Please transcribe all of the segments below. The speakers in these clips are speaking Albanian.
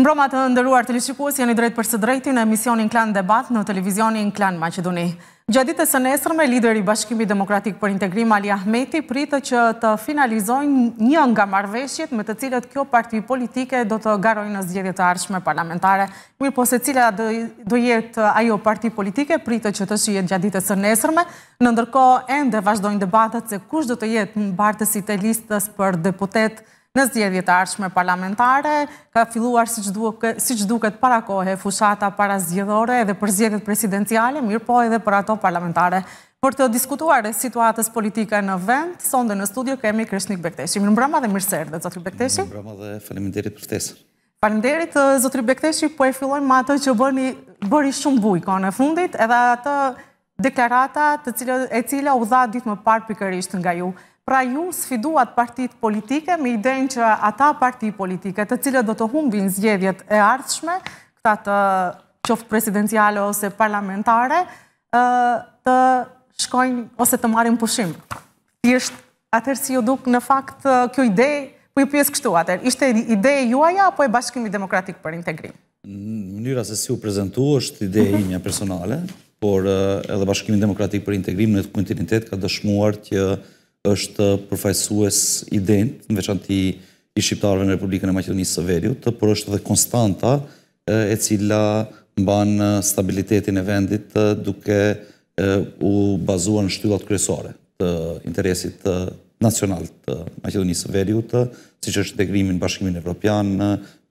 Mirë mbroma të ndëruar të lishikuës, janë i drejtë për së drejti në emisionin Klan Debat në televizionin Klan Macedoni. Gjadit e së nesërme, lider i Bashkimi Demokratik për Integrim Ali Ahmeti pritë që të finalizojnë një nga marveshjet me të cilët kjo parti politike do të garojnë në zgjedit të arshme parlamentare. Mirë po se cila do jetë ajo parti politike pritë që të shijet gjadit e së nesërme, në ndërko endë vazhdojnë debatët se kush do të jetë në bartësit e listës për deputetë Në zjedhjet arshme parlamentare, ka filluar si që duket para kohë fushata para zjedhore edhe për zjedhjet presidenciale, mirë po edhe për ato parlamentare. Për të diskutuar e situatës politika në vend, sonde në studio kemi Kresnik Bekteshi. Mirë mbrama dhe mirë sërë dhe Zotri Bekteshi. Mirë mbrama dhe faleminderit për tesë. Falimderit, Zotri Bekteshi, po e fillojnë ma të që bëri shumë bujko në fundit edhe të deklarata e cila u dha ditë më parë pikërisht nga ju. Mirë mbrama dhe Pra ju sfiduat partit politike me idejnë që ata parti politike të cilët do të humbin zgjedhjet e ardhshme, këta të qoftë presidenciale ose parlamentare, të shkojnë ose të marim pushim. është atër si ju duk në fakt kjo idej, po ju pjesë kështu atër, ishte idej juaja apo e bashkimi demokratik për integrim? Në mënyra se si ju prezentu është idej imja personale, por edhe bashkimi demokratik për integrim në të kontinitet ka dëshmuar që është përfajsues ident, në veçanti i shqiptarëve në Republikën e Maqedonisë së Veriut, por është dhe konstanta e cila mban stabilitetin e vendit duke u bazuar në shtyllat kryesore të interesit nacional të Maqedonisë së Veriut, siç është integrimi në Bashkimin Evropian,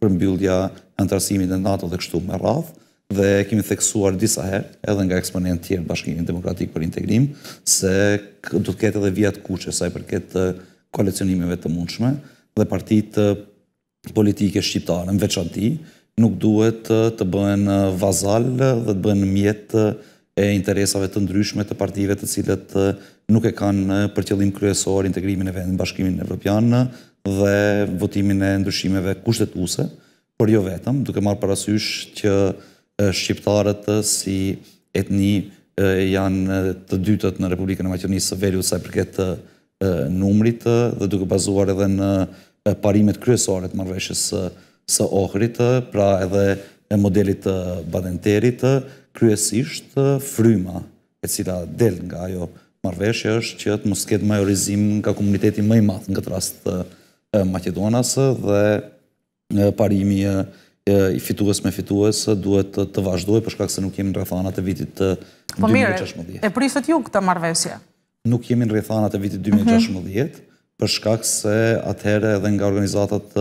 përmbyllja antarësimit e NATO dhe kështu me radhë dhe kemi theksuar disa herë, edhe nga eksponent tjerë Bashkimit Demokratik për Integrim, se do të ketë edhe vija të kuqe sa i përket koalicionimeve të mundshme dhe partitë politike shqiptare në veçanti nuk duhet të bëhen vazal dhe të bëhen mjet e interesave të ndryshme të partive të cilët nuk e kanë për qëllim kryesor integrimin e vendin bashkimin Evropian dhe votimin e ndryshimeve kushtetuse, por jo vetëm, duke marë parasysh që shqiptarët si etni janë të dytët në Republikën e Maqedonisë së Veriut sa i përket numrit dhe duke bazuar edhe në parimet kryesore të marrëveshjes së Ohrit, pra edhe e modelit të Badenterit, kryesisht fryma e cila del nga ajo marrëveshje është që të mos ketë majorizim nga komuniteti më i madh në këtë rast të dhe parimi i fitues me fitues, duhet të vazhdoj, përshka këse nuk jemi në rrethanat e vitit 2016. Po mire, e prisët ju këta marvesje? Nuk jemi në rrethanat e vitit 2016, përshka këse atëhere edhe nga organizatat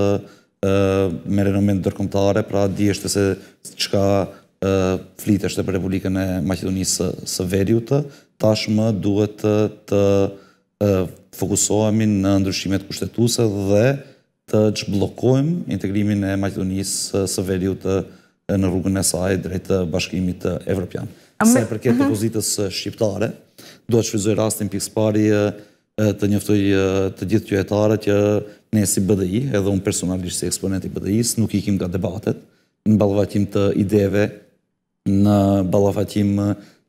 me renomen dërkomtare, pra di është se që ka flitë për Republikën e Macedonisë së veriutë, tashmë duhet të fokusohemi në ndryshimet kushtetuse dhe të gjë integrimin e Maqedonisë së Veriut në rrugën e saj drejtë bashkimit Evropian. Se për kërë të shqiptare, duhet të fëzoj rastin pikspari të njëftoj të gjithë qytetarët që ne si BDI, edhe unë personalisht si eksponenti BDI-së, nuk ikim nga debatet në ballafaqim të ideve, në ballafaqim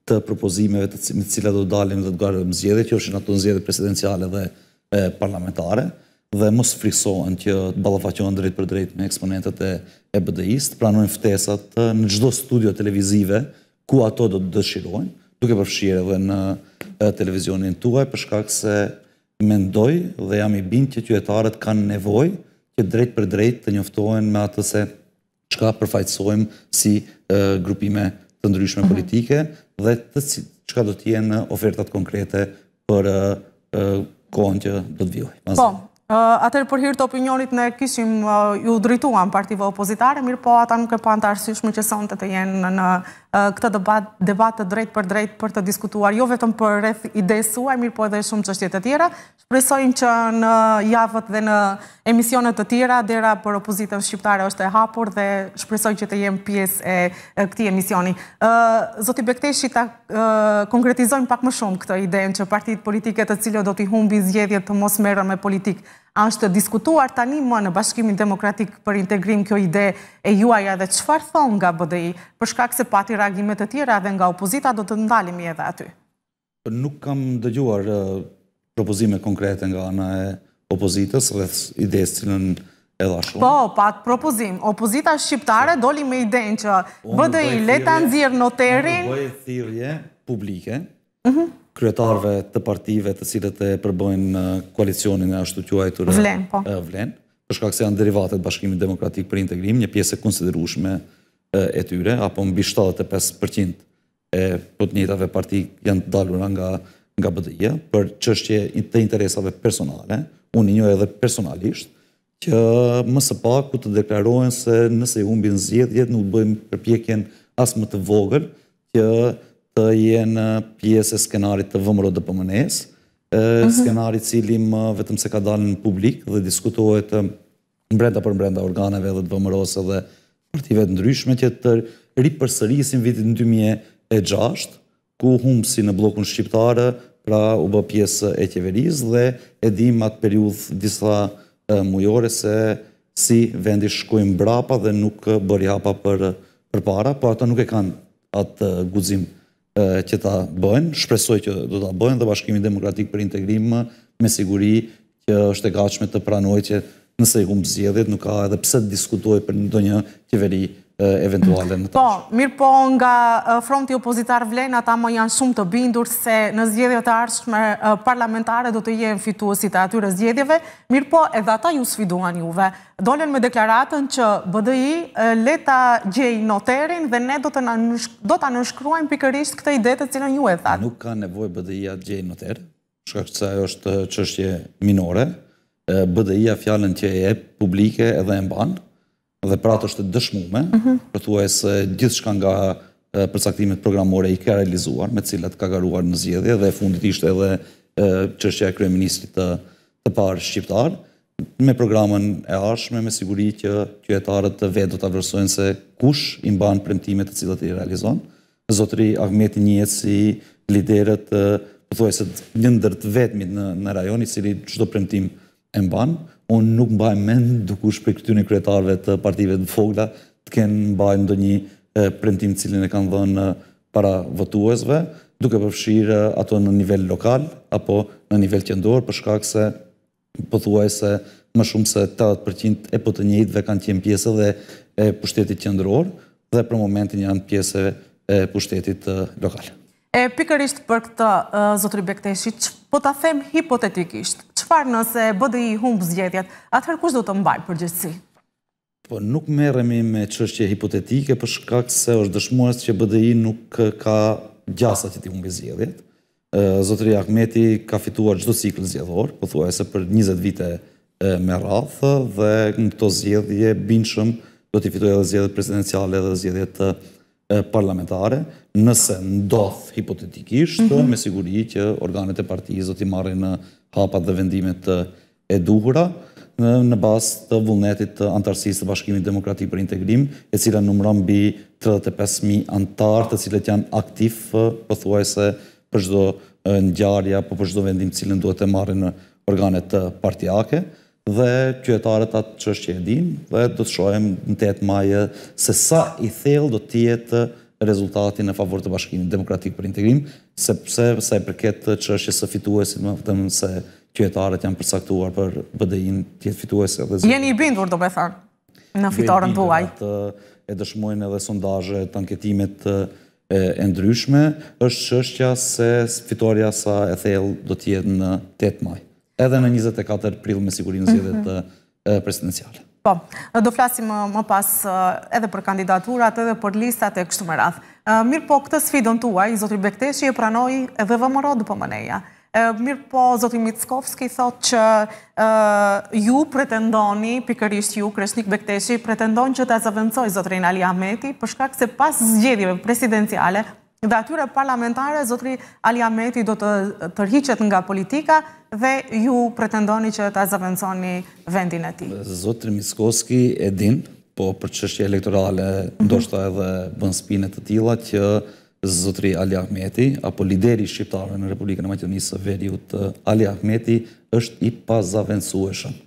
të propozimeve të cilat do dalim dhe të gare dhe mzjede, që është në të presidenciale dhe parlamentare, dhe mos frisohen që të ballafaqohen drejt për drejt me eksponentët e e BDI-s, pranojnë ftesat në çdo studio televizive ku ato do të dëshirojnë, duke përfshirë edhe në televizionin tuaj për shkak se mendoj dhe jam i bind që qytetarët kanë nevojë që drejt për drejt të njoftohen me atë se çka përfaqësojmë si grupime të ndryshme mhm. politike dhe të çka do të jenë ofertat konkrete për kohën që do të vijë. Atër për hirtë opinionit në kishim ju drituan partive opozitare, mirë po ata nuk e pa antarësishme që sonte të jenë në këtë debatë drejt për drejt për të diskutuar jo vetëm për rreth ide suaj, mirë po edhe shumë qështjet e të tjera. Shpresojnë që në javët dhe në emisionet të tjera, dhera për opozitën shqiptare është e hapur dhe shpresojnë që të jemë pjesë e këti emisioni. Zoti Bekteshi ta konkretizojnë pak më shumë këtë idejnë që partit politike të cilë do t'i humbi zjedhjet të mos merën me politikë është diskutuar tani më në bashkimin demokratik për integrim kjo ide e juaja dhe qëfar thonë nga BDI, përshkak se pati reagimet të tjera dhe nga opozita do të ndalimi edhe aty? Nuk kam dëgjuar propozime konkrete nga ana e opozitës dhe së cilën edhe shumë. Po, pat propozim. Opozita shqiptare doli me në që BDI leta zirë noterin... Unë bëjë thirje publike mhm kryetarëve të partive të cilët e përbojnë koalicionin e ashtu quajtur vlen, po. e, vlen, për shkak se janë derivatet bashkimit demokratik për integrim, një pjesë konsiderushme e, e tyre, apo mbi 75% e pot njëtave parti janë dalur nga, nga bëdëja, për qështje të interesave personale, unë një edhe personalisht, që më së pak ku të deklarohen se nëse i humbin zgjedhjet nuk bëjmë përpjekjen as më të vogël që të jenë pjesë e skenarit të vëmërë dhe pëmënes, mhm. skenarit cilim vetëm se ka dalë në publik dhe diskutohet mbrenda për mbrenda organeve dhe të vëmërose dhe partive të ndryshme që të ri përsërisin vitin 2006, ku humë si në blokun shqiptare, pra u bë pjesë e qeveris dhe edhim atë periudh disa mujore se si vendi shkojmë brapa dhe nuk bërjapa për para, po ata nuk e kanë atë guzim që ta bëjnë, shpresoj që do ta bëjnë dhe bashkimin demokratik për integrim me siguri që është e gatshme të pranojë që nëse i humë nuk ka edhe pse të diskutoj për një një qeveri eventuale në të shumë. Po, mirë po nga fronti opozitar vlen, ata më janë shumë të bindur se në zgjedhjet e arshme parlamentare do të jenë fituësit e atyre zgjedhjeve, mirë po edhe ata ju sfiduan juve. Dolen me deklaratën që BDI leta gjej noterin dhe ne do të nëshkruajnë pikërisht këtë idete që në ju e thatë. Nuk ka nevoj BDI atë gjej noter, shka këtë sajë është qështje minore, BDI a fjallën që e e publike edhe e mbanë, dhe pra të është dëshmume, mhm. për thua e se gjithë shka nga përcaktimet programore i ka realizuar, me cilat ka garuar në zjedhje, dhe fundit ishte edhe qështja e Krye Ministrit të, të parë shqiptar, me programën e ashme, me siguri që kjoetarët të vetë do të avërsojnë se kush imban premtimet të cilat i realizon. Zotëri, Ahmeti njëtë si liderët të se një ndër të vetmit në, në rajoni, cili qdo premtim e mban, unë nuk mbaj mend dukush për këtyn e kryetarëve të partive të fogla të kenë mbaj do një premtim cilin e kanë dhënë para votuesve, duke përfshirë ato në nivel lokal, apo në nivel qëndor, përshkak se përthuaj se më shumë se 80% e për po të njëjtëve kanë qenë pjesë dhe e pushtetit tjendror, dhe për momentin janë pjesë e pushtetit lokal. E pikërisht për këtë, zotri Bekteshi, që po të them hipotetikisht, farë nëse bëdë i humbë zgjetjet, atëherë kush do të mbaj për gjithësi? Po nuk meremi me qështje hipotetike, për shkak se është dëshmuar që bëdë i nuk ka gjasa që ti humbë zgjetjet. Zotëri Akmeti ka fituar gjithë ciklë zgjetëhor, po thua e se për 20 vite me rathë dhe në këto zgjetje binëshëm do t'i fituar edhe zgjetjet presidenciale edhe zgjetjet parlamentare, nëse ndodhë hipotetikisht, mhm. me siguri që organet e partijës do t'i marri në hapat dhe vendimet të duhura në bazë të vullnetit të antarësisë të Bashkimit Demokratik për Integrim, e cila numëron mbi 35000 antarë, të cilët janë aktiv pothuajse për çdo ngjarje apo për çdo vendim cilën duhet të marrin në organet të partijake dhe qytetarët atë që e din dhe do të shohim në 8 maj se sa i thellë do të jetë rezultati në favor të Bashkimit Demokratik për Integrim sepse sa i përket të çështjes së fituesit, më them se qytetarët janë përcaktuar për BDI-n të jetë fitues edhe zë. Jeni i bindur do të them në fitoren tuaj. E dëshmojnë edhe sondazhet, anketimet e, e ndryshme, është çështja se fitoria sa e thellë do të jetë në 8 maj, edhe në 24 aprill me siguri në zgjedhjet mm -hmm. presidenciale. Po, do flasim më pas edhe për kandidaturat edhe për listat e kështu me radhë. Mirë po, këtë sfidon tuaj, Zotri Bekteshi e pranoj edhe vëmërodë për po, mëneja. Mirë po, Zotri Mitzkovski thot që ju pretendoni, pikërisht ju, Kresnik Bekteshi, pretendon që të azavëncoj Zotrin Nali Ameti, përshkak se pas zgjedhjive presidenciale dhe atyre parlamentare, Zotri Ali Ameti do të tërhiqet nga politika dhe ju pretendoni që të azavënconi vendin e ti. Zotri Mickovski e dinë po për qështje elektorale, mhm. ndoshta edhe bën spine të tila që zotri Ali Ahmeti, apo lideri shqiptarve në Republikën e Maqedonisë veriut eh, Ali Ahmeti, është i pazavendësueshëm.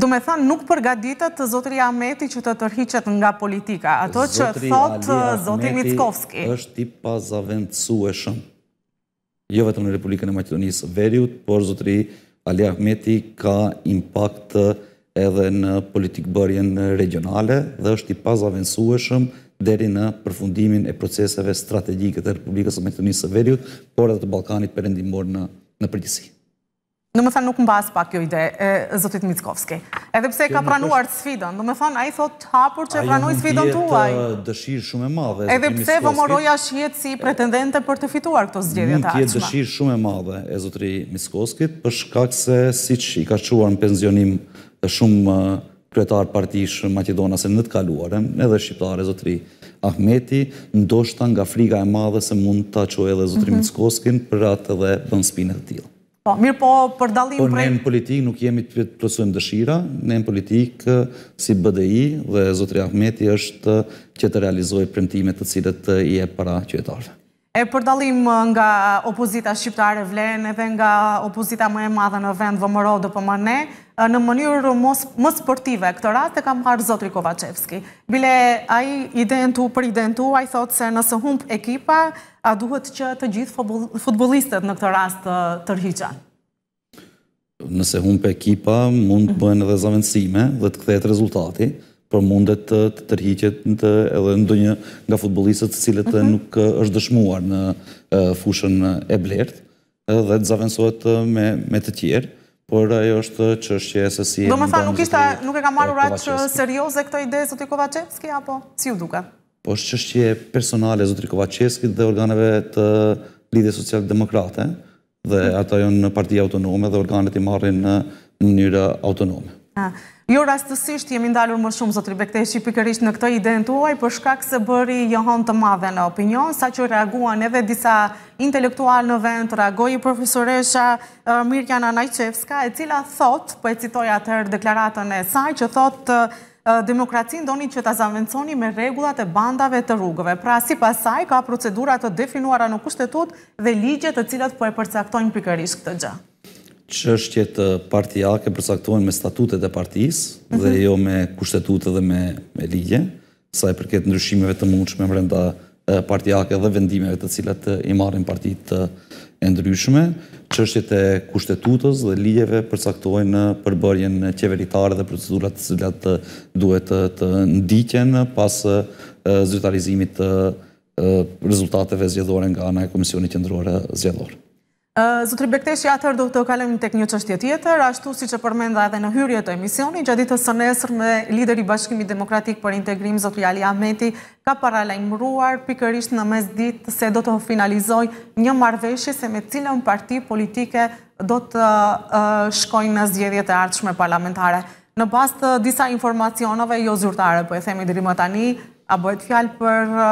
Do me nuk përgaditët të zotri Ahmeti që të tërhiqet nga politika, ato që thot eh, zotri Mickovski. është i pazavendësueshëm, jo vetëm në Republikën e Maqedonisë veriut, por zotri Ali Ahmeti ka impakt të edhe në politikë bërjen regionale dhe është i pazavensueshëm deri në përfundimin e proceseve strategjike të Republikës e Mektonisë Sëveriut Veriut, por edhe të Balkanit përrendimor në, në përgjësi. Në më thënë nuk basë pak kjo ide, e, Zotit Mickovski. Edhe pse ka pranuar sfidon, sfidën, në më thënë, a i thot hapur që pranoj sfidën të uaj. dëshirë shumë e madhe. Edhe pse vëmoroja shjetë si pretendente për të fituar këto zgjedhja të aqma. Në dëshirë shumë e madhe, e Zotri për shkak se si që i ka quar në penzionim të shumë eh, kretarë partishë Macedonase në të kaluarem, edhe shqiptare, zotri Ahmeti, ndoshta nga friga e madhe se mund të aqo edhe zotri mhm. Mitzkoskin për atë dhe bën spinet të tjilë. Po, mirë po për dalim po, prej... Po, në në politikë nuk jemi të plësujmë dëshira, në e në politikë eh, si BDI dhe zotri Ahmeti është që të realizohi premtimet të cilët eh, i e para qëjetarve. E për dalim nga opozita shqiptare vlenë edhe nga opozita më e madhe në vend vëmërodë në mënyrë më sportive. Këtë rast e kam harë Zotri Kovacevski. Bile, a i identu për identu, a i thotë se nëse hump ekipa, a duhet që të gjithë futbolistet në këtë rast të tërhiqan? Nëse hump ekipa, mund të bëhen edhe zavendësime dhe të këthet rezultati, për mundet të tërhiqet edhe ndonjë nga futbolistet cilët mhm. nuk është dëshmuar në fushën e blertë dhe të zavendësohet me të tjerë por ajo është që është që e së si... Do më thalë, nuk ishte, nuk e ka marru ratë që serios e këto ide e Zotri Kovacevski, apo si ju duke? Po është që është që e personale e Zotri Kovacevski dhe organeve të lidhje social-demokrate, dhe ata jo në partia autonome dhe organet i marrin në njëra autonome. Jo rastësisht jemi ndalur më shumë, zotri Bekteshi, pikërisht në këto identuaj, për shkak se bëri johon të madhe në opinion, sa që reaguan edhe disa intelektual në vend, reagoj i profesoresha Mirjana Najqevska, e cila thot, po e citoj atër deklaratën e saj, që thot demokracin do një që të zavendsoni me regullat e bandave të rrugëve. Pra, si pasaj, ka procedurat të definuara në kushtetut dhe ligjet të cilat po e përcaktojnë pikërisht këtë gjë qështje të partijake përsaktojnë me statutet e partijis mhm. dhe jo me kushtetutet dhe me ligje, sa e përket ndryshimeve të mundshme mërënda partijake dhe vendimeve të cilat i marrin partijit të e ndryshme, qështje të kushtetutës dhe ligjeve përsaktojnë në përbërjen qeveritare dhe procedurat të cilat duhet të ndikjen pas zyrtarizimit të rezultateve zjedhore nga ana e Komisioni Qendrore Zjedhore. Zotri Bekteshi, atër do të kalem të një qështje tjetër, ashtu si që përmenda edhe në hyrje të emisioni, gjadit së sënesër me lideri bashkimi demokratik për integrim, Zotri Ali Ahmeti, ka paralajmruar pikërisht në mes ditë se do të finalizoj një marveshje se me cilën parti politike do të shkojnë në zgjedhjet e artëshme parlamentare. Në bastë disa informacionove, jo zyrtare, po e themi diri më tani, A bëhet fjalë për uh,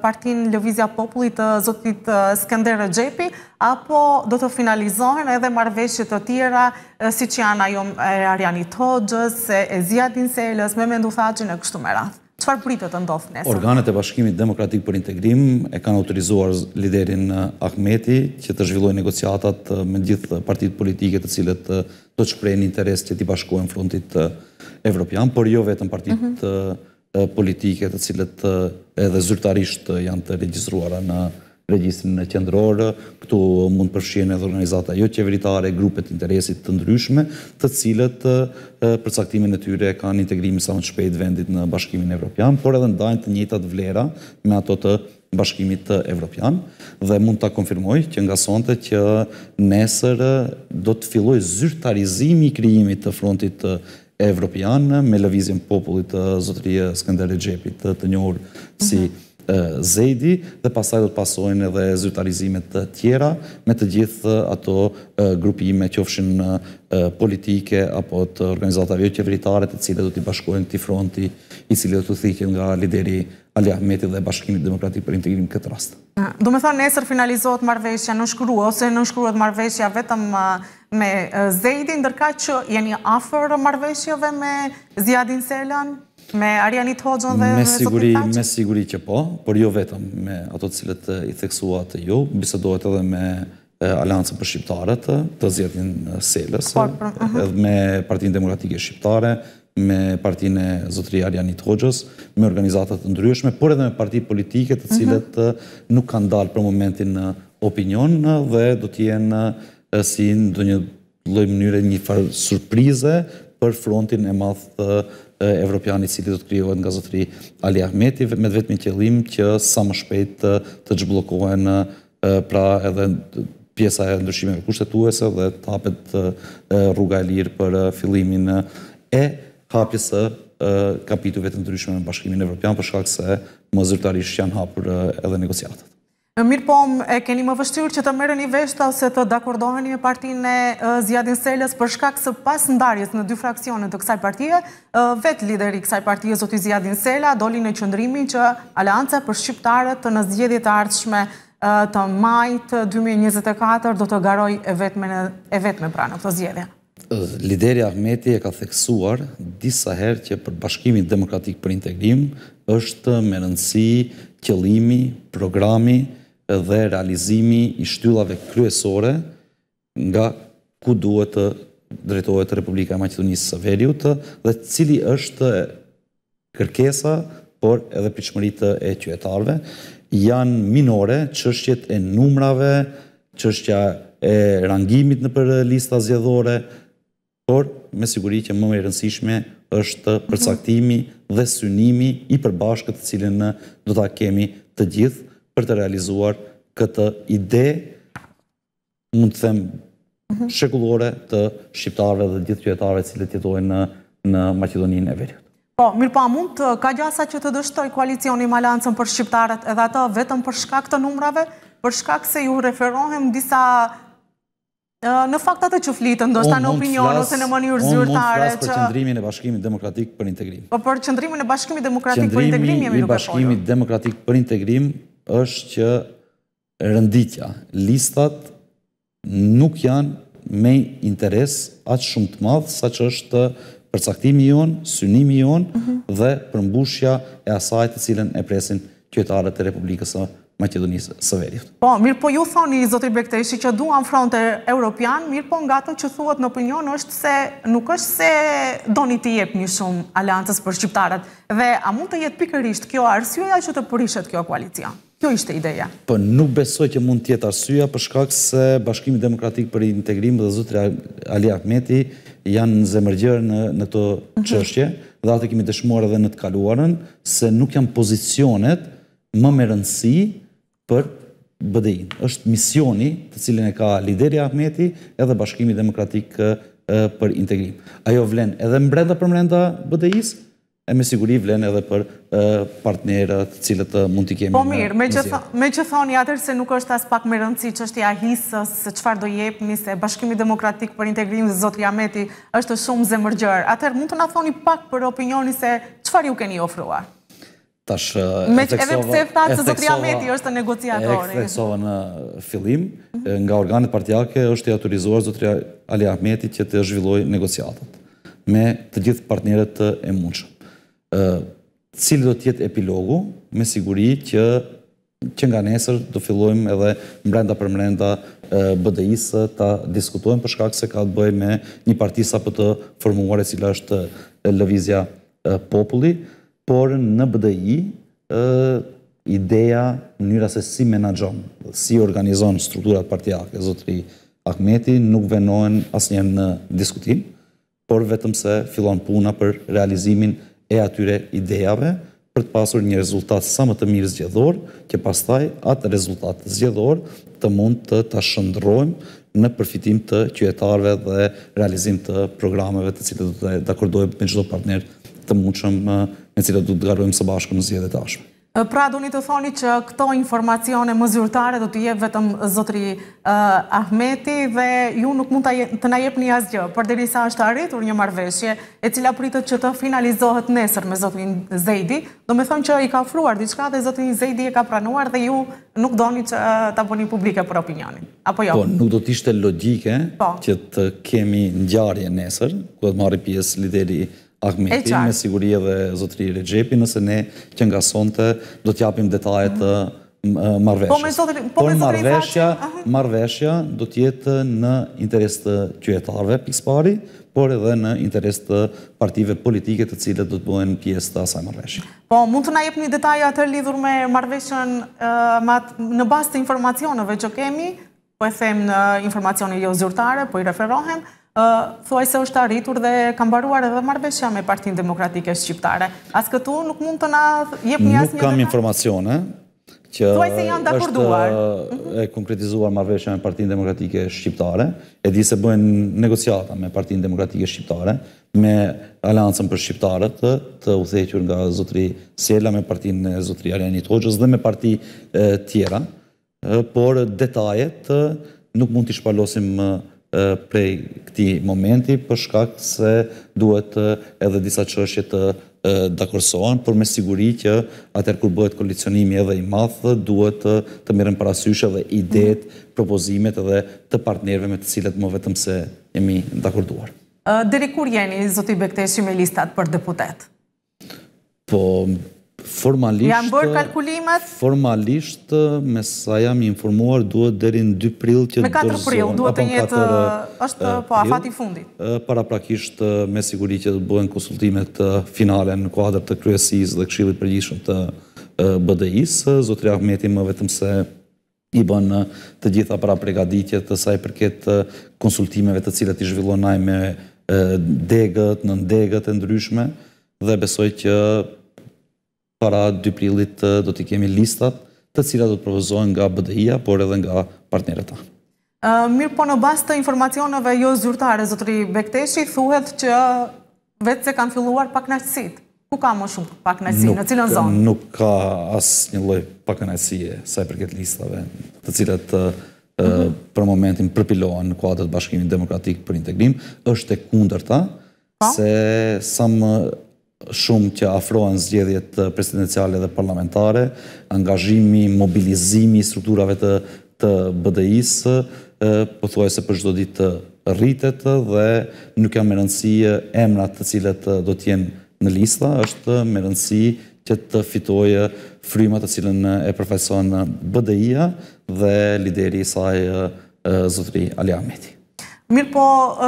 partin Lëvizja Popullit të uh, Zotit uh, Skender Gjepi, apo do të finalizohen edhe marveshjet të tjera, si që janë ajo e Ariani Togës, e Zia Dinselës, me me thaqin e kështu me rathë. Qëfar pritët të ndofë nesë? Organet e bashkimit demokratik për integrim e kanë autorizuar liderin Ahmeti që të zhvillojë negociatat me gjithë partit politike të cilët të qprejnë interes që ti bashkojnë frontit evropian, por jo vetë në partit politike mhm politike të cilët edhe zyrtarisht janë të regjistruara në regjistrin e qendrorë, këtu mund përshjene edhe organizata jo qeveritare, grupet interesit të ndryshme, të cilët përcaktimin e tyre kanë integrimi sa më të shpejt vendit në bashkimin evropian, por edhe ndajnë të njëtat vlera me ato të bashkimit të evropian, dhe mund të konfirmoj që nga sonte që nesër do të filloj zyrtarizimi i krijimit të frontit të evropian, evropian me lëvizim popullit të zotërije Skenderi Gjepit të njohur njërë si mhm. zedi dhe pasaj do të pasojnë edhe zyrtarizimet të tjera me të gjithë ato grupime që ofshin politike apo të organizatave jo qeveritare të cilë do të bashkojnë të fronti i cilë do të thikjen nga lideri Ali Ahmeti dhe Bashkimit Demokratik për integrim këtë rast. Do me thonë, nesër finalizohet marveshja në shkru, ose në shkruat marveshja vetëm me Zejdin, ndërka që jeni afer marveshjove me Zijadin Selan, me Arjanit Hoxon dhe Zotit Taq? Me siguri që po, por jo vetëm me ato cilët i theksuat ju, bisedohet edhe me alancën për Shqiptarët të Zjadin Selës, uh-huh. edhe me Partin Demokratike Shqiptare, me partinë e zotëri Arjanit Hoxhës, me organizatët të ndryshme, por edhe me parti politike të cilët mhm. uh, nuk kanë dalë për momentin në uh, opinion uh, dhe do të jenë si në një lloj mënyre një farë surprize për frontin e madh të evropian i cili do të krijohet nga zotëri Ali Ahmeti me vetëm qëllim që sa më shpejt të, të zhbllokohen pra edhe pjesa e ndryshimeve kushtetuese dhe të hapet rruga e lirë për fillimin e hapjes së kapitujve të ndryshme në bashkimin evropian, për shkak se më zyrtarisht janë hapur edhe negociatat. Mirë po, e keni më vështirë që të mërë një veshta ose të dakordoheni me partinë e Zjadin Seles për shkak së pas ndarjes në dy fraksionet të kësaj partije, vetë lideri kësaj partije, Zoti Zjadin Sela, doli në qëndrimi që alianca për shqiptarët të në zgjedi të ardhshme të majtë 2024 do të garoj e vetë me pra në këto zgjedi. Lideri Ahmeti e ka theksuar disa herë që për bashkimin demokratik për integrim është me rëndësi qëlimi, programi dhe realizimi i shtyllave kryesore nga ku duhet të drejtohet Republika e Macedonisë së veriut dhe cili është kërkesa, por edhe pishmërit e qyetarve. Janë minore, qështjet e numrave, qështja e rangimit në për lista zjedhore, por me siguri që më e rëndësishme është përcaktimi dhe synimi i përbashkët të cilin në do të kemi të gjithë për të realizuar këtë ide, mund të them, shekullore të shqiptarve dhe gjithë qëtëtare cilë të jetojnë në Macedoninë e Veriut. Po, mirë pa po, mund të ka gjasa që të dështoj koalicioni malancën për shqiptarët edhe ato vetëm për shkak të numrave, për shkak se ju referohem disa në faktat të që flitë, ndoshta në opinion ose në mënyrë zyrtare... Unë mund të flasë për qëndrimin e bashkimit demokratik për integrim. Po për qëndrimin e bashkimit demokratik për integrim, jemi nuk e folë. Qëndrimin e bashkimit demokratik për integrim është që rënditja, listat nuk janë me interes atë shumë të madhë sa që është përcaktimi jonë, synimi jonë mhm. dhe përmbushja e asajtë cilën e presin kjojtarët e Republikës e Republikës. Macedonisë së Veriut. Po, mirë po ju thoni, Zotri Bekteshi, që duan fronte Europian, mirë po nga të që thuat në opinion është se nuk është se doni të jep një shumë Aleancës për Shqiptarët. Dhe a mund të jetë pikërisht kjo arsyeja që të përishet kjo koalicja? Kjo ishte ideja. Po, nuk besoj që mund të jetë arsyeja për shkak se Bashkimi Demokratik për Integrim dhe Zotri Ali Ahmeti janë në zemërgjerë në të mhm. qështje dhe atë kemi dëshmuar edhe në të kaluarën, se nuk janë pozicionet më me rëndësi për BDI-në. misioni të cilin e ka lideri Ahmeti edhe bashkimi demokratik për integrim. Ajo vlen edhe mbrenda për mbrenda BDI-s, e me siguri vlen edhe për partnerët të cilët mund t'i kemi. Po mirë, me që thoni atër se nuk është as pak më rëndësi që është i ahisës, se qëfar do jepë se bashkimi demokratik për integrim dhe zotë Ahmeti është shumë zemërgjër. Atër mund të në thoni pak për opinioni se qëfar ju keni ofruar? tash e theksova... Edhe pse Zotria Meti është negociatori. E theksova në filim, nga organet partijake është i autorizuar Zotria Ali Ahmeti që të zhvilloj negociatat me të gjithë partnerët të e mundshëm. Cilë do tjetë epilogu me siguri që që nga nesër do fillojmë edhe mbrenda për mbrenda BDI-së ta diskutojmë për shkak se ka të bëj me një partisa për të formuare cila është lëvizja populli por në BDI ë ideja mënyra se si menaxhon, si organizon strukturat partijake, zotri Ahmeti nuk venohen asnjëherë në diskutim, por vetëm se fillon puna për realizimin e atyre idejave për të pasur një rezultat sa më të mirë zgjedhor, që pastaj atë rezultat zgjedhor të mund të ta shëndrojmë në përfitim të qytetarëve dhe realizim të programeve të cilët do të dakordohemi me çdo partner të mundshëm me cilë du të garojmë së bashku në dhe tashme. Pra, du një të thoni që këto informacione më zyrtare du të jebë vetëm zotri Ahmeti dhe ju nuk mund të na jepë një asgjë, për diri sa është arritur një marveshje e cila pritët që të finalizohet nesër me zotrin Zejdi, do me thonë që i ka fluar diçka dhe zotrin Zejdi e ka pranuar dhe ju nuk do një të bëni publike për opinionin. Apo jo? Po, nuk do t'ishte logike po. që të kemi njarje nesër, ku të marri pjesë lideri Agmentin me siguri edhe zotëri Regjepi nëse ne që nga sonte do t'japim detajet të mhm. marveshjes. Po po por marveshja, marveshja do t'jetë në interes të qyetarve pikspari, por edhe në interes të partive politike të cilët do të bëhen pjesë të asaj marveshje. Po, mund të na jep një detaj atë lidhur me marveshën në bastë të informacionëve që kemi, po e them në informacionë jo zyrtare, po i referohem, thuaj se është arritur dhe kam baruar edhe marveshja me partin demokratike shqiptare. As këtu nuk mund të na jep një asë një Nuk kam informacione që është mhm. e konkretizuar marveshja me partin demokratike shqiptare, e di se bëhen negociata me partin demokratike shqiptare, me alancën për shqiptarët të uthequr nga zotri Sjela, me partin e zotri Arjani Hoxhës dhe me parti tjera, por detajet nuk mund të shpalosim nështë prej këti momenti, për shkak se duhet edhe disa qështje të dakorsohen, për me siguri që atër kur bëhet koalicionimi edhe i mathë, duhet të mirën parasyshe dhe idet, mhm. propozimet edhe të partnerve me të cilet më vetëm se jemi dakorduar. Dere kur jeni, zotë i bekteshi me listat për deputet? Po, Formalisht... Jam bërë kalkulimet? Formalisht, me sa jam informuar, duhet në 2 prill që dërzohen. Me 4 prill, duhet të jetë, është po afati fundit? Para prakisht, me siguri që të bëhen konsultimet finale në kohadr të kryesis dhe këshillit përgjishëm të BDI-s. Zotri Ahmeti më vetëm se i bën të gjitha para pregaditjet të saj përket konsultimeve të cilat i zhvillonaj me degët, në ndegët e ndryshme dhe besoj që para 2 prillit do të kemi listat të cilat do të propozohen nga BDI-a, por edhe nga partnerët ta. Mirë po në bastë të informacioneve jo zyrtare, zotëri Bekteshi, thuhet që vetë se kanë filluar pak nësit. Ku ka më shumë pak nësit, në cilën zonë? Nuk ka asë një loj pak nësit, saj përket listave, të cilat mhm. për momentin përpilohen në kuadrët bashkimin demokratik për integrim, është e kunder ta, po. se sa më shumë që afrohen zgjedhjet presidenciale dhe parlamentare, angazhimi, mobilizimi strukturave të, BDI-s, po thuaj se për çdo ditë rritet dhe nuk janë me rëndësi emrat të cilët do të jenë në lista, është me rëndësi që të fitojë frymat të cilën e përfaqëson BDI-a dhe lideri i saj zotëri Aliameti. Mirë po,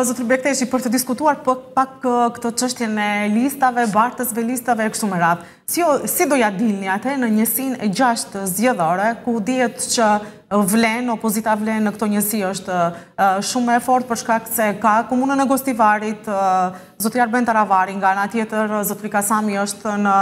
zëtër Bekteshi, për të diskutuar për po, pak këto qështje në listave, bartësve listave e kështu më ratë. Si doja dilni atë në njësin e gjashtë zjedhore, ku dhjetë që vlen, opozita vlen në këto njësi është shumë e fort për shkak se ka komunën e Gostivarit, zotri Arben Taravari nga nga tjetër, zotri Kasami është në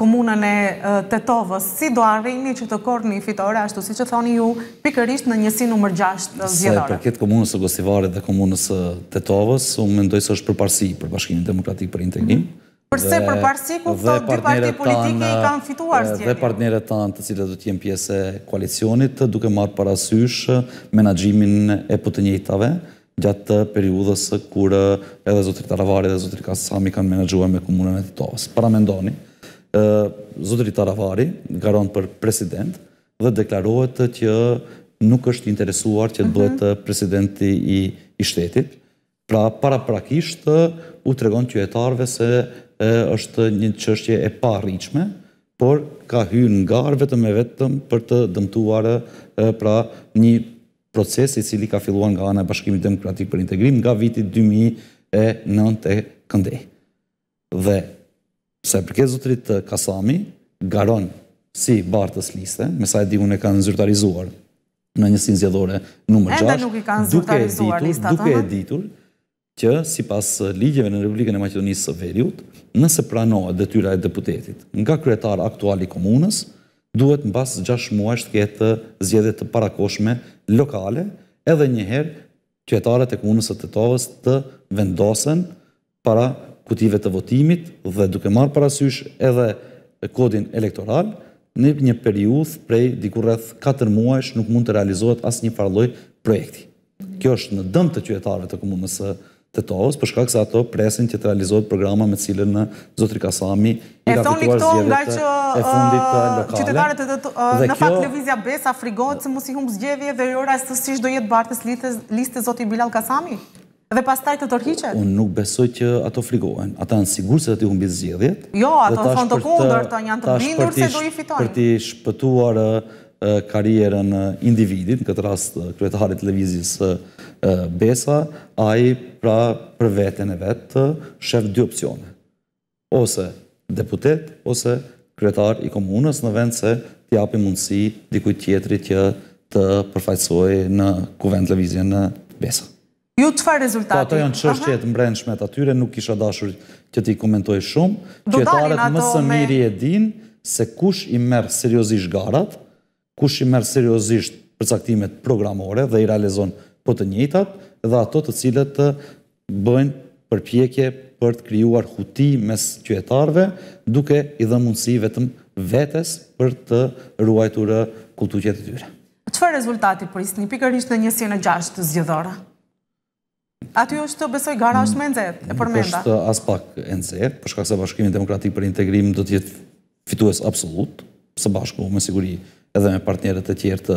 komunën e Tetovës. Si do arrini që të korë një fitore, ashtu si që thoni ju, pikërisht në njësi nëmër 6 vjetore? Se për këtë komunës e Gostivarit dhe komunës e Tetovës, unë mendoj se është përparsi për Bashkimin Demokratik për Integrim, Përse për parësi ku të dy politike i kanë fituar së Dhe partnere tanë të cilët dhe të jenë pjese koalicionit, duke marë parasysh menagjimin e putë njëjtave, gjatë periudës kur edhe Zotri Taravari dhe Zotri Kasami kanë menagjua me komunën e të Para me ndoni, Zotri Taravari garon për president dhe deklarohet që nuk është interesuar që të mhm. bëhet presidenti i shtetit, pra para prakisht u tregon qëjetarve se është një qështje e parriqme, por ka hynë ngarë vetëm e vetëm për të dëmtuarë pra një proces i cili ka filluar nga ana e bashkimit demokratik për integrim nga vitit 2009 e këndej. Dhe se përke zotrit Kasami garon si bartës liste, me sa e di unë e kanë zyrtarizuar në njësin zjedhore nëmër 6, duke duke e ditur, që si pas ligjeve në Republikën e Maqedonisë së Veriut, nëse pranohet dhe tyra e deputetit nga kretar aktuali komunës, duhet në basë 6 muaj shtë ketë zjedet të parakoshme lokale, edhe njëherë kjetarët e komunës të tëtovës të vendosen para kutive të votimit dhe duke marë parasysh edhe kodin elektoral, në një periuth prej dikurreth 4 muajsh nuk mund të realizohet asë një farloj projekti. Kjo është në dëm të kjetarëve të komunës të tovës, përshka kësa ato presin që të realizohet programa me cilën në Zotri Kasami i ka fituar zgjedhjet e fundit uh, uh, lokale. Qytetarët e të uh, në fakt Levizia Besa frigohet se mos i humbë dhe jora së sish do jetë bartës liste Zotri Bilal Kasami? Dhe pas taj të tërhiqet? Unë nuk besoj që ato frigohen. Ata në sigur se të t'i bitë zgjedhjet. Jo, ato në thonë të kundër, të janë të se do i fitojnë. Për t'i shpëtuar karierën individit, në këtë rast kretarit Levizis besa, a i pra për vetën e vetë të shef dy opcione. Ose deputet, ose kretar i komunës në vend se t'i api mundësi dikuj tjetëri që të përfajtësoj në kuvend televizje në besa. Ju të farë rezultatit? Po ato janë qështë që jetë mbrenë shmet atyre, nuk isha dashur që ti komentoj shumë. Qetarët më së miri e din se kush i merë seriosisht garat, kush i merë seriosisht përcaktimet programore dhe i realizon po të njëtat dhe ato të cilët të bëjnë përpjekje për të krijuar huti mes qëjetarve, duke i dhënë mundësi vetëm vetës për të ruajtur kulturën qëtë po të tyre. Qëfar rezultati për isë një pikër ishtë në një e gjashtë të zgjëdhore? Aty është të besoj gara është me nëzet, e përmenda? Në përshë as pak e nëzet, përshka se bashkimin demokratik për integrim dhëtë jetë fitues absolut, së bashku me siguri edhe me partnerët e tjertë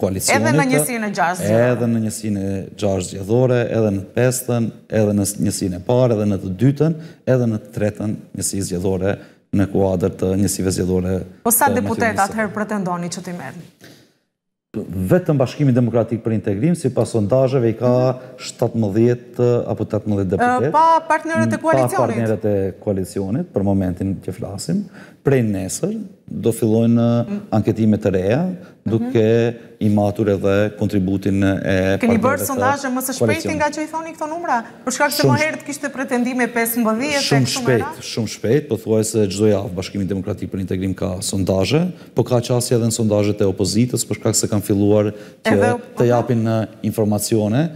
koalicionit. Edhe në njësine 6 gjashtë gjithore. Edhe në njësi në gjashtë gjithore, edhe në pestën, edhe në njësi parë, edhe në të dytën, edhe në të tretën njësi gjithore në kuadrë të njësive zjedhore. Po sa deputetat herë pretendoni që të i merë? Vetëm bashkimi demokratik për integrim, si pas sondajëve i ka 17 eh, apo 18 eh, deputet. Pa partnerët e koalicionit. Pa partnerët e koalicionit, për momentin që flasim prej nesër do fillojnë mm. anketime të reja, mhm. duke i matur edhe kontributin e partnerëve të Këni bërë sondajë më së shpejti nga që i thoni këto numra? Për shkak se më herët kishtë pretendime 5 mbëdhije, të këshumera? Shumë shpejt, shumë shpejt, për thuaj se gjdoj avë bashkimin demokrati për integrim ka sondajë, po ka qasi edhe në sondajë të opozitës, për shkak se kam filluar të mhm. japin në informacione,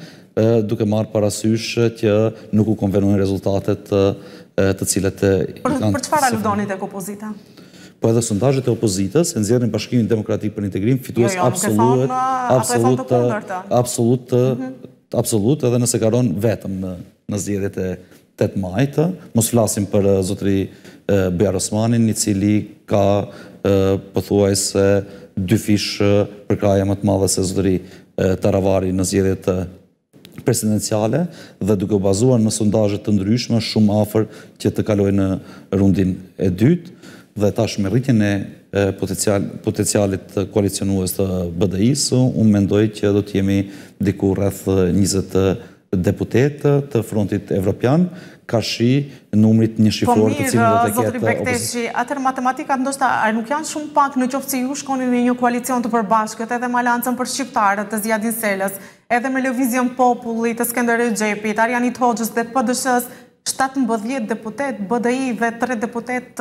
duke marë parasysh që nuk u konvenuin rezultatet të të cilat... Për fara ludonit e kopozita? Po edhe sondajët e opozitës, e nëzjerën bashkimin demokratik për integrim, fitues absolut, absolut, absolut, absolut, edhe nëse karon vetëm në zjedhjet e 8 majtë, mos flasim për zotri Bjar Osmanin, një cili ka pëthuaj se dy fish përkraja më të madhe se zotri Taravari në zjedhjet presidenciale dhe duke u bazuar në sondazhe të ndryshme shumë afër që të kalojë në rundin e dytë dhe tash me rritjen e potencial, potencialit koalicionues të BDI-s, unë mendoj që do të jemi diku rreth 20 deputetë të frontit evropian, ka shi numrit një po shifor të cilin do të ketë... Po mirë, zotri Bekteshi, atër matematikat ndoshta ai nuk janë shumë pak në qoftë që ju shkoni në një koalicion të përbashkët edhe malancën për shqiptarët të zjadin selës, edhe me Lëvizion Populli, të Skenderi Gjepi, të Arjanit dhe PDSS, 17 deputet, BDI dhe 3 deputet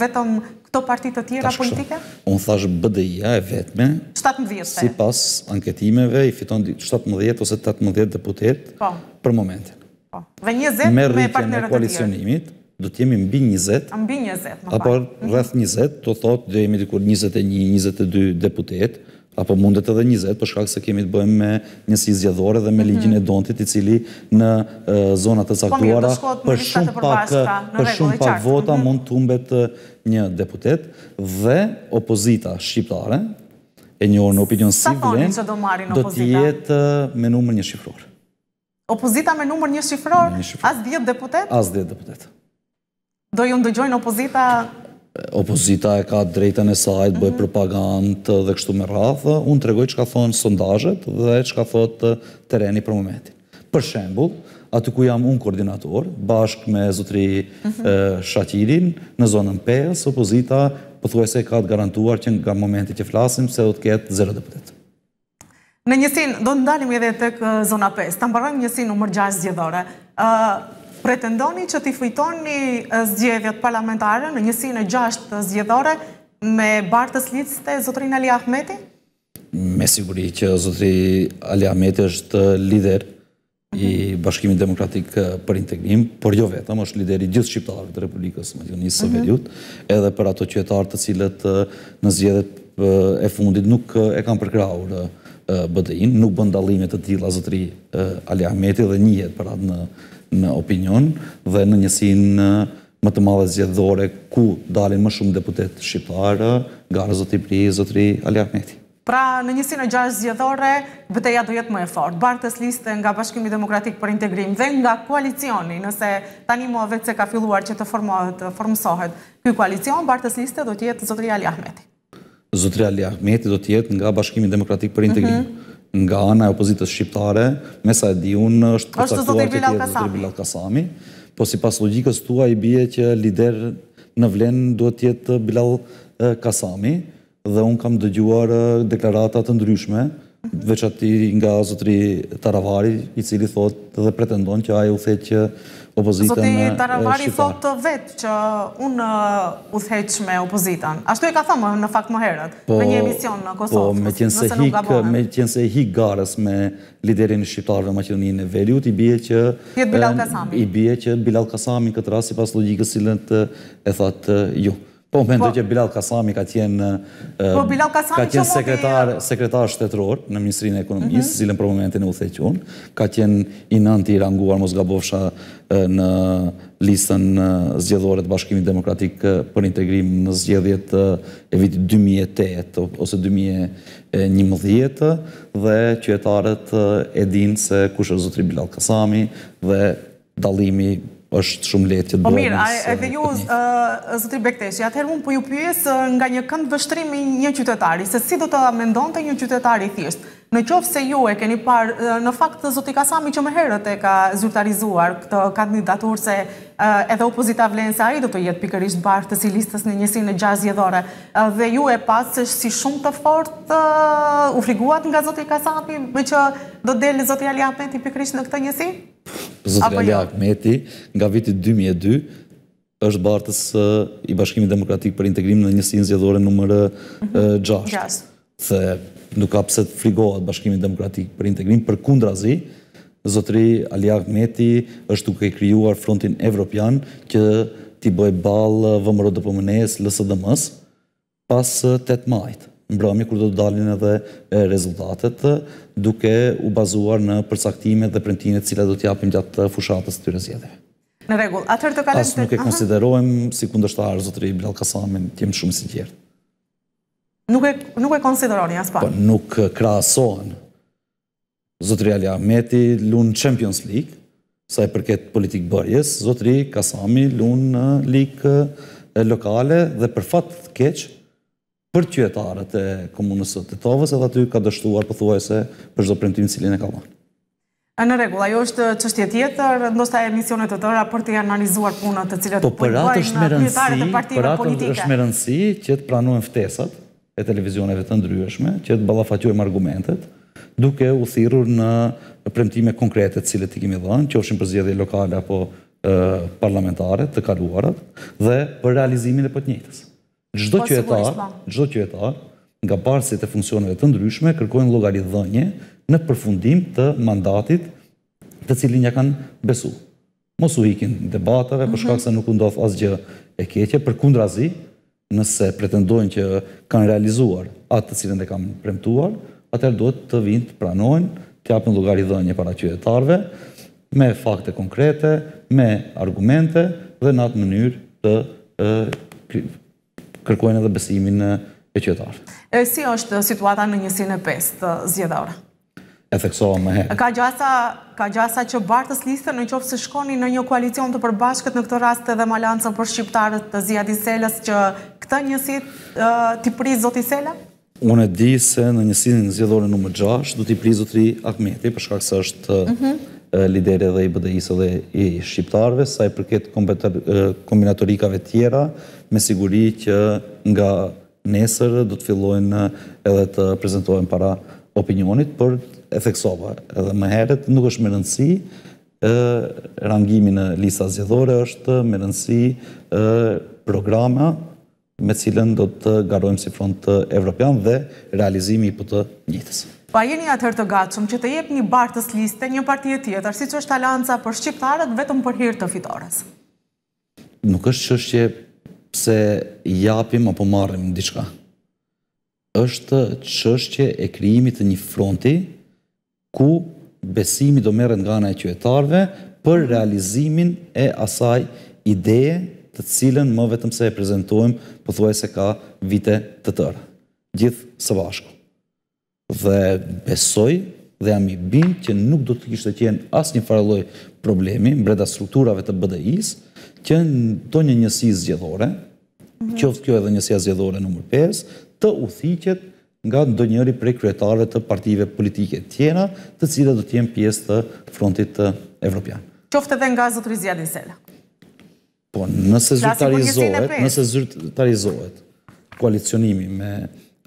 vetëm këto partit të tjera politike? Unë thashë BDI-a e vetëme, si pas anketimeve, i fiton 17 ose 18 deputet po. për Po, Dhe një zetë me partnerët e tjera. Me rritja me koalicionimit, do të jemi mbi një zetë. Mbi një zetë, më parë. Apo mhm. rrëth një zetë, do thotë dhe jemi dikur 21-22 deputet, apo mundet edhe njëzet, për shkak se kemi të bëjmë me njësi zjedhore dhe me mhm. ligjin e dontit, i cili në zonat të po saktuara për shumë pak për shumë pak vota mhm. mund të umbet një deputet dhe opozita shqiptare e një orë në opinion si vlen do të jetë me numër një shqifror opozita me numër një shqifror as djetë deputet? as djetë deputet do ju ndëgjojnë opozita opozita e ka drejten e sajt, bëj mhm. propagandë dhe kështu me rrathë, unë të regoj që ka thonë sondajet dhe që ka thotë tereni për momentin. Për shembul, aty ku jam unë koordinator, bashk me zotri mhm. Shatirin, në zonën 5, opozita përthuaj se ka të garantuar që nga momenti që flasim, se do të ketë 0 deputet. Në njësin, do të ndalim edhe të zona 5, të mbarojmë njësin në mërgjash zjedhore pretendoni që t'i fujtoni zgjedhjet parlamentare në njësine gjasht zgjedhore me Bartës Litste, zotrin Ali Ahmeti? Me siguri që zotri Ali Ahmeti është lider i mhm. bashkimin demokratik për integrim, por jo vetëm është lideri gjithë shqiptarëve të Republikës Madjonisë mhm. Veriut, edhe për ato qëtarë të cilët në zgjedhjet e fundit nuk e kam përkraur bëdëin, nuk bëndalimet të tila zotri Ali Ahmeti dhe njëhet për atë në në opinion dhe në njësinë më të madhe zjedhore ku dalin më shumë deputet shqiptarë, gara zëti pri, Zotri ali ahmeti. Pra, në njësin në gjashë zjedhore, bëteja do jetë më e fort. Bartës liste nga Bashkimi Demokratik për Integrim dhe nga koalicioni, nëse tani mua vetë se ka filluar që të formësohet këj koalicion, Bartës liste do tjetë Zotri Ali Ahmeti. Zotri Ali Ahmeti do tjetë nga Bashkimi Demokratik për Integrim. Mhm nga ana e opozitës shqiptare, me sa e di unë është të caktuar të tjetë Zotri Bilal Kasami, po si pas logikës tua i bje që lider në vlenë duhet tjetë Bilal Kasami, dhe unë kam dëgjuar deklaratat të ndryshme, veç ati nga Zotri Taravari, i cili thot dhe pretendon që aje u thetë që opozitën në Taravari thot vetë që unë usheq me opozitën. Ashtu e ka thamë në fakt më herët, po, Në një emision në Kosovë, po, nëse nuk Po, me qenë se hikë garës me liderin shqiptarëve Shqiparve, ma qenë një në Veriut, i bje që... Jëtë Bilal Kasami. I bje që Bilal Kasami këtë rasë, pas logikës Silën lënë të e thatë ju. Jo. Po, më ndo po. që Bilal Kasami ka tjenë... Po, Bilal Kasami... Ka tjenë sekretar shtetëror në Ministrinë e Ekonomisë, zilën mhm. për momentin e u theqonë. Ka tjenë i i ranguar Mosgabovsha në listën zgjedhore të bashkimit demokratik për integrim në zgjedhjet e vitit 2008 ose 2011 dhe qytetarët e dinë se kush është zotri Bilal Kasami dhe dalimi është shumë letë që të bëhë nësë... O e edhe ju, Zotri Bekteshi, atëherë mund për po ju pjesë nga një këndë vështrimi një qytetari, se si do të mendon të një qytetari thjeshtë, Në qofë se ju e keni parë, në fakt të zoti Kasami që më herët e ka zyrtarizuar këtë kandidatur se edhe opozita vlenë se a i do të jetë pikërisht barë të si listës në njësi në gjasë jedhore. Dhe ju e pasë që si shumë të fort të ufriguat nga zoti Kasami me që do të delë zoti Ali Ahmeti pikërisht në këtë njësi? Zoti Ali jo? Ahmeti nga viti 2002 është bartës i bashkimit demokratik për integrim në njësi në zjedhore nëmërë 6 nuk ka pëse të frigohat bashkimin demokratik për integrim, për kundra zi, zotri Aliak Meti është duke krijuar frontin evropian që t'i bëj balë vëmërë dhe pëmënes, lësë dhe mës, pas 8 majtë mbrëmi kur do të dalin edhe rezultatet duke u bazuar në përcaktimet dhe përntinit cila do t'japim gjatë fushatës të të zjedhe. Në regull, atër të kalem... Asë nuk e konsiderojmë si kundështarë, zotëri Bilal Kasamin, t'jemë shumë si gjertë. Nuk e konsideroni as pa? Po, nuk krasohen. Zotri Ali Ahmeti lunë Champions League, sa e përket politikë bërjes, Zotri Kasami lunë ligë lokale dhe për fatë të keqë për tjetarët e komunës të të tovës edhe aty ka dështuar pëthuaj se për zdo premtimin cilin e ka vanë. Në regula, jo është qështje tjetër, ndoshta emisionet të tëra për të analizuar punët të cilët po, përbojnë pjetarët e partive politike. Për atë është me rëndësi që të pranuën ftesat, e televizioneve të ndryshme, që të ballafaqojmë argumentet, duke u thirrur në premtime konkrete të cilat i kemi dhënë, qofshin për, zgjedhje lokale apo e, parlamentare të kaluara dhe për realizimin e pothuajtjes. Çdo po, qytetar, po. çdo qytetar nga barsit e funksioneve të ndryshme kërkojnë llogaridhënie në përfundim të mandatit të cilin ja kanë besuar. Mos u ikin debatave mm -hmm. për shkak mhm. se nuk u ndodh asgjë e keqe, përkundrazi nëse pretendojnë që kanë realizuar atë të cilën dhe kanë premtuar, atëherë duhet të vinë të pranojnë, të japin dhe një para qytetarëve me fakte konkrete, me argumente dhe në atë mënyrë të e, kërkojnë edhe besimin e qytetarëve. Si është situata në njësinë e 5 të e theksohëm me herë. Ka gjasa, ka gjasa që Bartës Liste në qofë se shkoni në një koalicion të përbashkët në këtë rast edhe malancën për shqiptarët të zia diselës që këtë njësit t'i prizë zoti Sela? Unë e di se në njësit në zjedhore nëmë gjash du t'i prizë zotri Akmeti për shkak se është mhm. lideri dhe i bëdëjisë dhe i shqiptarëve sa i përket kombinatorikave tjera me siguri që nga nesër do të fillojnë edhe të prezentohen para opinionit për e theksova, edhe më heret, nuk është më rëndësi e, rangimi në lisa zjedhore, është më rëndësi e, programa me cilën do të garojmë si front të Evropian dhe realizimi i për të njëtës. Pa jeni atër të gatshëm që të jep një bartës liste një partijet tjetër, si që është alanca për shqiptarët vetëm për hirtë të fitores? Nuk është që është pse japim apo marrim në diçka është qështje e krijimit të një fronti ku besimi do merret nga ana e qytetarëve për realizimin e asaj ideje të cilën më vetëm se e prezentojmë pothuajse ka vite të tëra. Gjithë së bashku. Dhe besoj dhe jam i bindë që nuk do të kishtë të qenë asë një lloj problemi mbreda strukturave të BDI-s, që në to një njësi zgjedhore, mm -hmm. që kjo edhe njësi zgjedhore nëmër 5, të uthiqet nga ndonjëri njëri prej kryetarve të partive politike tjena, të cilë do t'jem pjesë të frontit të evropian. Qofte dhe nga Zotëri zjadin sele? Po, nëse zyrtarizohet, nëse zyrtarizohet koalicionimi me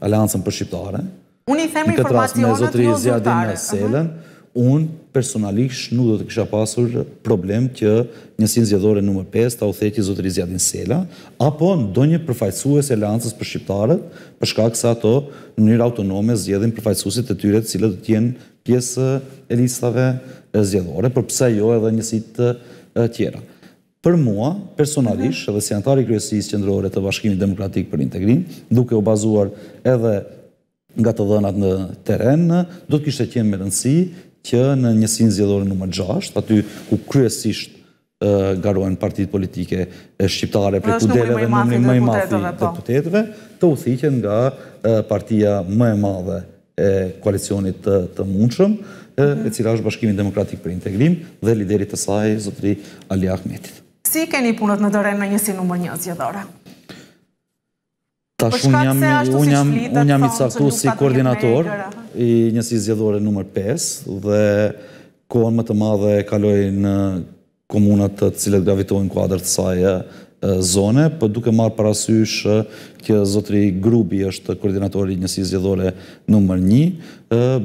Aleancën për Shqiptare, në këtë ras me Zotëri zjadin në selen, unë personalisht nuk do të kisha pasur problem që njësin zjedhore nëmër 5 të autheqi zotëri zjadin Sela, apo ndonjë përfajcues e lancës për shqiptarët, përshka kësa ato në njërë autonome zjedhin përfajcuesit të tyret cilë të tjenë pjesë e listave zjedhore, për pëse jo edhe njësit tjera. Për mua, personalisht, mhm. edhe si antari kryesis qëndrore të bashkimi demokratik për integrim, duke u bazuar edhe nga të dhënat në teren, do të kishtë e qenë me rëndësi që në njësin zjedhore nr. 6, aty ku kryesisht garojnë partit politike shqiptare për kudere dhe nëmëri më i mafi po. të putetve, të uthikjen nga partia më e madhe e koalicionit të mundshëm, mhm. e cila është bashkimin demokratik për integrim dhe liderit të saj, zotri Ali Ahmetit. Si keni punët në dërën në njësi nëmër një zjedhore? Ta shumë jam, unë jam, unë jam i caktu si koordinator i njësi zjedhore nëmër 5 dhe kohën më të madhe e kaloj në komunat të cilët gravitojnë kuadrët sajë zone, për po duke marë parasysh kjo zotri grubi është koordinatori njësi zjedhore nëmër 1,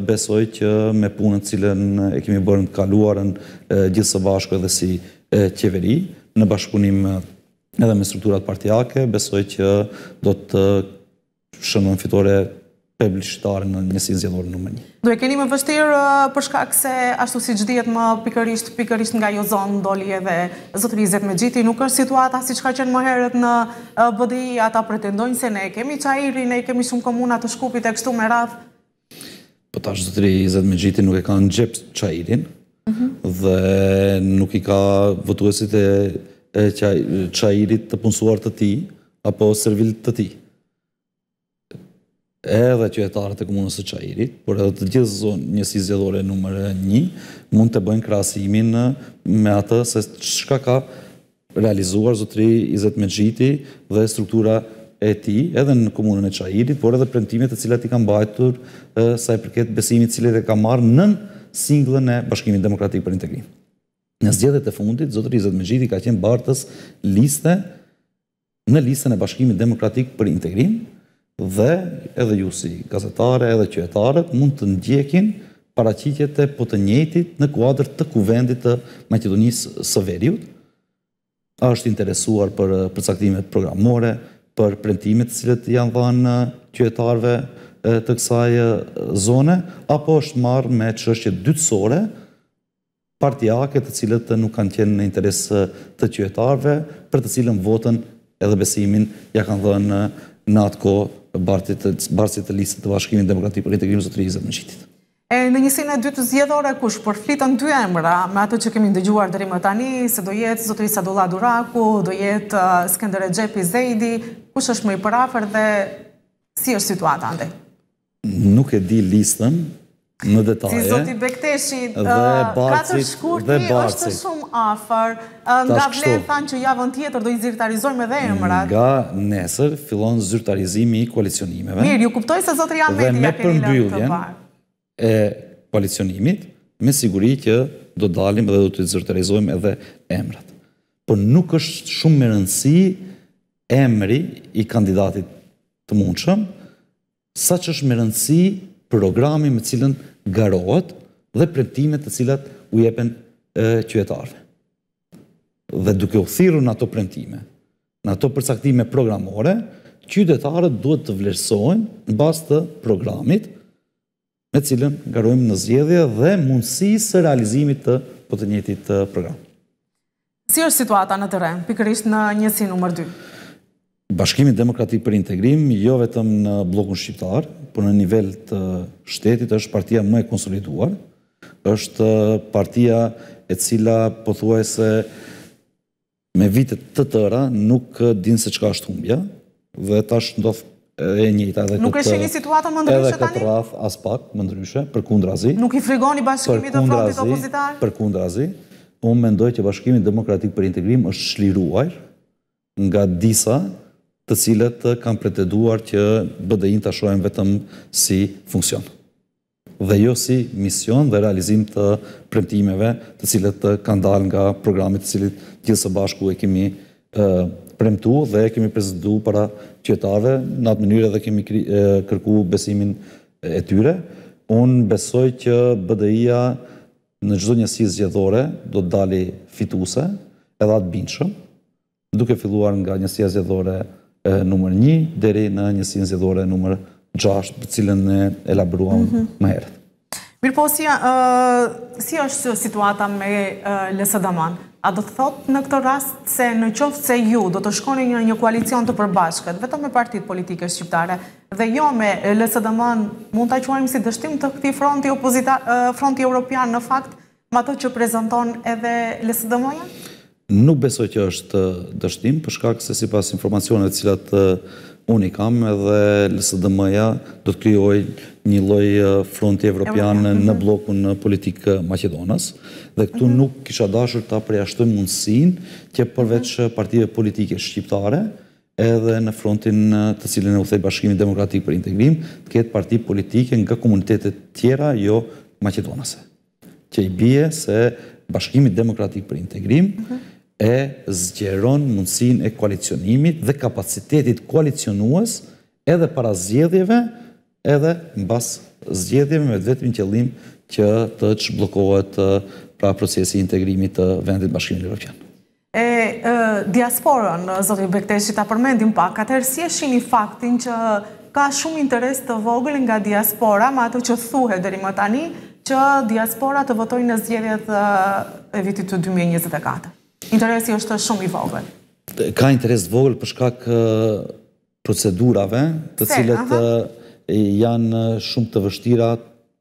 besoj që me punën cilën e kemi bërën të kaluarën gjithë së bashkë edhe si qeveri, në bashkëpunim të edhe me strukturat partijake, besoj që do të shëndon fitore publicitare në njësin zjedhore në një. Do e keni më vështirë uh, përshkak se ashtu si gjithjet më pikërisht, pikërisht nga jo zonë ndoli edhe zëtërizet me gjithi, nuk është situata si ka qenë më herët në uh, bëdi, ata pretendojnë se ne kemi qajri, ne kemi shumë komunat të shkupit e kështu me rath. Për po ta zëtërizet me gjithi nuk e ka në gjep qajrin mhm. dhe nuk i ka vëtuesit e e qajirit të punësuar të ti, apo servil të ti. Edhe qytetarët e komunës së Çajirit, por edhe të gjithë zonë njësi zgjedhore numër 1 mund të bëjnë krasimin me atë se çka ka realizuar zotri Izet Mexhiti dhe struktura e tij edhe në komunën e Çajirit, por edhe premtimet të cilat i kanë bajtur sa i përket besimit të e ka marrë nën singlën e Bashkimit Demokratik për Integrim. Në zgjedhjet e fundit, zotëri Zot Mexhiti ka qenë bartës liste në listën e Bashkimit Demokratik për Integrim dhe edhe ju si gazetare edhe qytetarët mund të ndjekin paraqitjet e potënjetit në kuadër të kuvendit të Maqedonisë së Veriut. A është interesuar për përcaktimet programore, për premtimet të cilët janë dhënë qytetarëve të kësaj zone apo është marrë me çështje dytësore, partijake të cilët të nuk kanë qenë në interes të qytetarëve, për të cilën votën edhe besimin ja kanë dhënë në atë kohë të bartit të listës të Bashkimit Demokratik për Integrimin Zotërisë në Mëngjitit. E në njësinë e dytë zgjedhore kush por flitën dy emra me ato që kemi dëgjuar deri më tani se do jetë Zotërisa Sadolla Duraku, do jetë Skënder Gjepi Zejdi, kush është më i parafër dhe si është situata ande? Nuk e di listën, në detaje. Si zoti Bekteshi, dhe uh, bacit, katër shkurti dhe bacit. shumë uh, nga vlethan që javën tjetër do i zyrtarizojmë edhe emrat. Nga nesër fillon zyrtarizimi i koalicionimeve. Mirë, ju kuptoj se zotri Ahmeti dhe me përmbylljen e koalicionimit, me siguri që do dalim dhe do të zyrtarizojmë edhe emrat. Por nuk është shumë më rëndësi emri i kandidatit të mundshëm, sa që është më rëndësi programi me cilën garohet dhe premtimet të cilat u jepen qytetarëve. Dhe duke u thirrur në ato premtime, në ato përcaktime programore, qytetarët duhet të vlerësojnë në bazë të programit me cilën garojmë në zgjedhje dhe mundësi së realizimit të po të program. Si është situata në teren, pikërisht në njësi nëmër 2? Bashkimit Demokratik për Integrim, jo vetëm në blokën shqiptar, por në nivel të shtetit është partia më e konsoliduar, është partia e cila po thuaj se me vitet të tëra nuk din se qka është humbja, dhe ta është e njëta edhe këtë... Nuk është një situatë më ndryshe tani? Edhe këtë rath, as pak, më ndryshe, për kundrazi. Nuk i frigoni bashkimit të frontit opozitar? Për kundrazi, unë mendoj që bashkimit demokratik për integrim është shliruar nga disa të cilët eh, kanë preteduar që BDI-n të ashojnë vetëm si funksion dhe jo si mision dhe realizim të premtimeve të cilët eh, kanë dal nga programit të cilët gjithë së bashku e kemi eh, premtu dhe e kemi prezidu para qëtave në atë mënyre dhe kemi kërku besimin e tyre. Unë besoj që BDI-a në gjithë njësi zgjedhore do të dali fituse edhe atë binshëm, duke filluar nga njësia zgjedhore nëmër një, deri në njësin zidhore nëmër gjasht për cilën ne elaboruam mhm. më herët. Mirë po, si është situata me Lësë Daman? A do të thotë në këto rast se në qoftë se ju do të shkoni një një koalicion të përbashkët, vetëm me partit politike shqiptare, dhe jo me Lësë Daman mund të quajmë si dështim të këti fronti europian në fakt, ma të që prezenton edhe Lësë Damanja? Nuk beso që është dështim, përshka këse si pas informacionet cilat unë i kam edhe lësë dëmëja do të kryoj një loj fronti evropian në mhm. bloku në politikë Macedonas dhe këtu mhm. nuk kisha dashur ta përjashtoj shtë mundësin që përveç mhm. partive politike shqiptare edhe në frontin të cilin e uthej bashkimin demokratik për integrim të ketë parti politike nga komunitetet tjera jo Macedonase që i bje se bashkimin demokratik për integrim e zgjeron mundësin e koalicionimit dhe kapacitetit koalicionuas edhe para zgjedhjeve edhe në bas zgjedhjeve me vetëm qëllim që të çbllokohet pra procesi integrimit të vendit bashkimit evropian. E, e diasporën zoti Bekteshi ta përmendim pak atëherë si e shihni faktin që ka shumë interes të vogël nga diaspora ma ato që thuhet deri më tani që diaspora të votojnë në zgjedhjet e vitit të 2024. Interesi është shumë i vogël. Ka interes vogël për shkak procedurave, të cilët janë shumë të vështira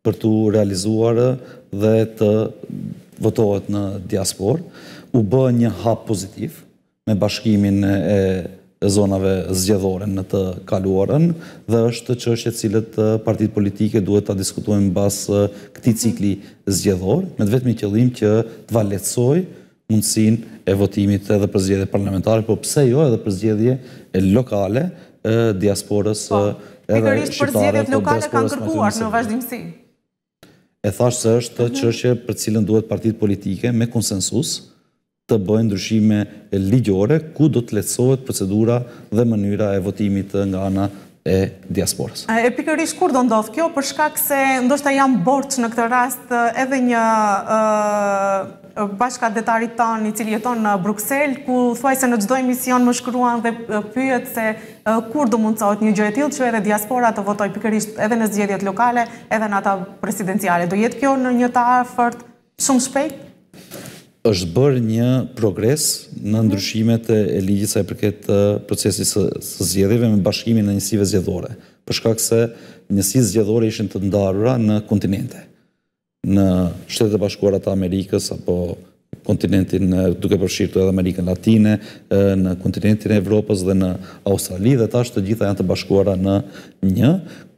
për të realizuar dhe të votohet në diaspor. U bë një hap pozitiv me bashkimin e zonave zgjedhore në të kaluarën dhe është që është e cilët partit politike duhet të diskutojnë në basë këti cikli mhm. zgjedhore, me të vetëmi qëllim që të valetsoj mundësin e votimit edhe përzgjedhje parlamentare, po pse jo edhe përzgjedhje lokale diasporës po, edhe shqiptare. Pikërisht përzgjedhjet lokale kanë kërkuar në vazhdimësi. E thashtë se është të mhm. qërshje për cilën duhet partit politike me konsensus të bëjnë ndryshime ligjore ku do të letësohet procedura dhe mënyra e votimit nga ana e diasporës. E pikërish kur do ndodhë kjo, për shkak se ndoshta jam borç në këtë rast eh, edhe një eh, bashka detarit tonë, i cili jeton në Bruxelles, ku thuaj se në gjdoj mision më shkruan dhe eh, pyet se kur do mund një gjë e tillë që edhe diaspora të votoj pikërisht edhe në zgjedhjet lokale, edhe në ata presidenciale. Do jetë kjo në një të afërt shumë shpejt? është bërë një progres në ndryshimet e ligjit sa i përket procesit së zgjedhjeve me bashkimin e njësive zgjedhore, përshka se njësi zgjedhore ishën të ndarura në kontinente, në shtetet e bashkuarat Amerikës, apo kontinentin duke përshirtu edhe Amerikën Latine, në kontinentin e Evropës dhe në Australi, dhe ta shtë gjitha janë të bashkuara në një,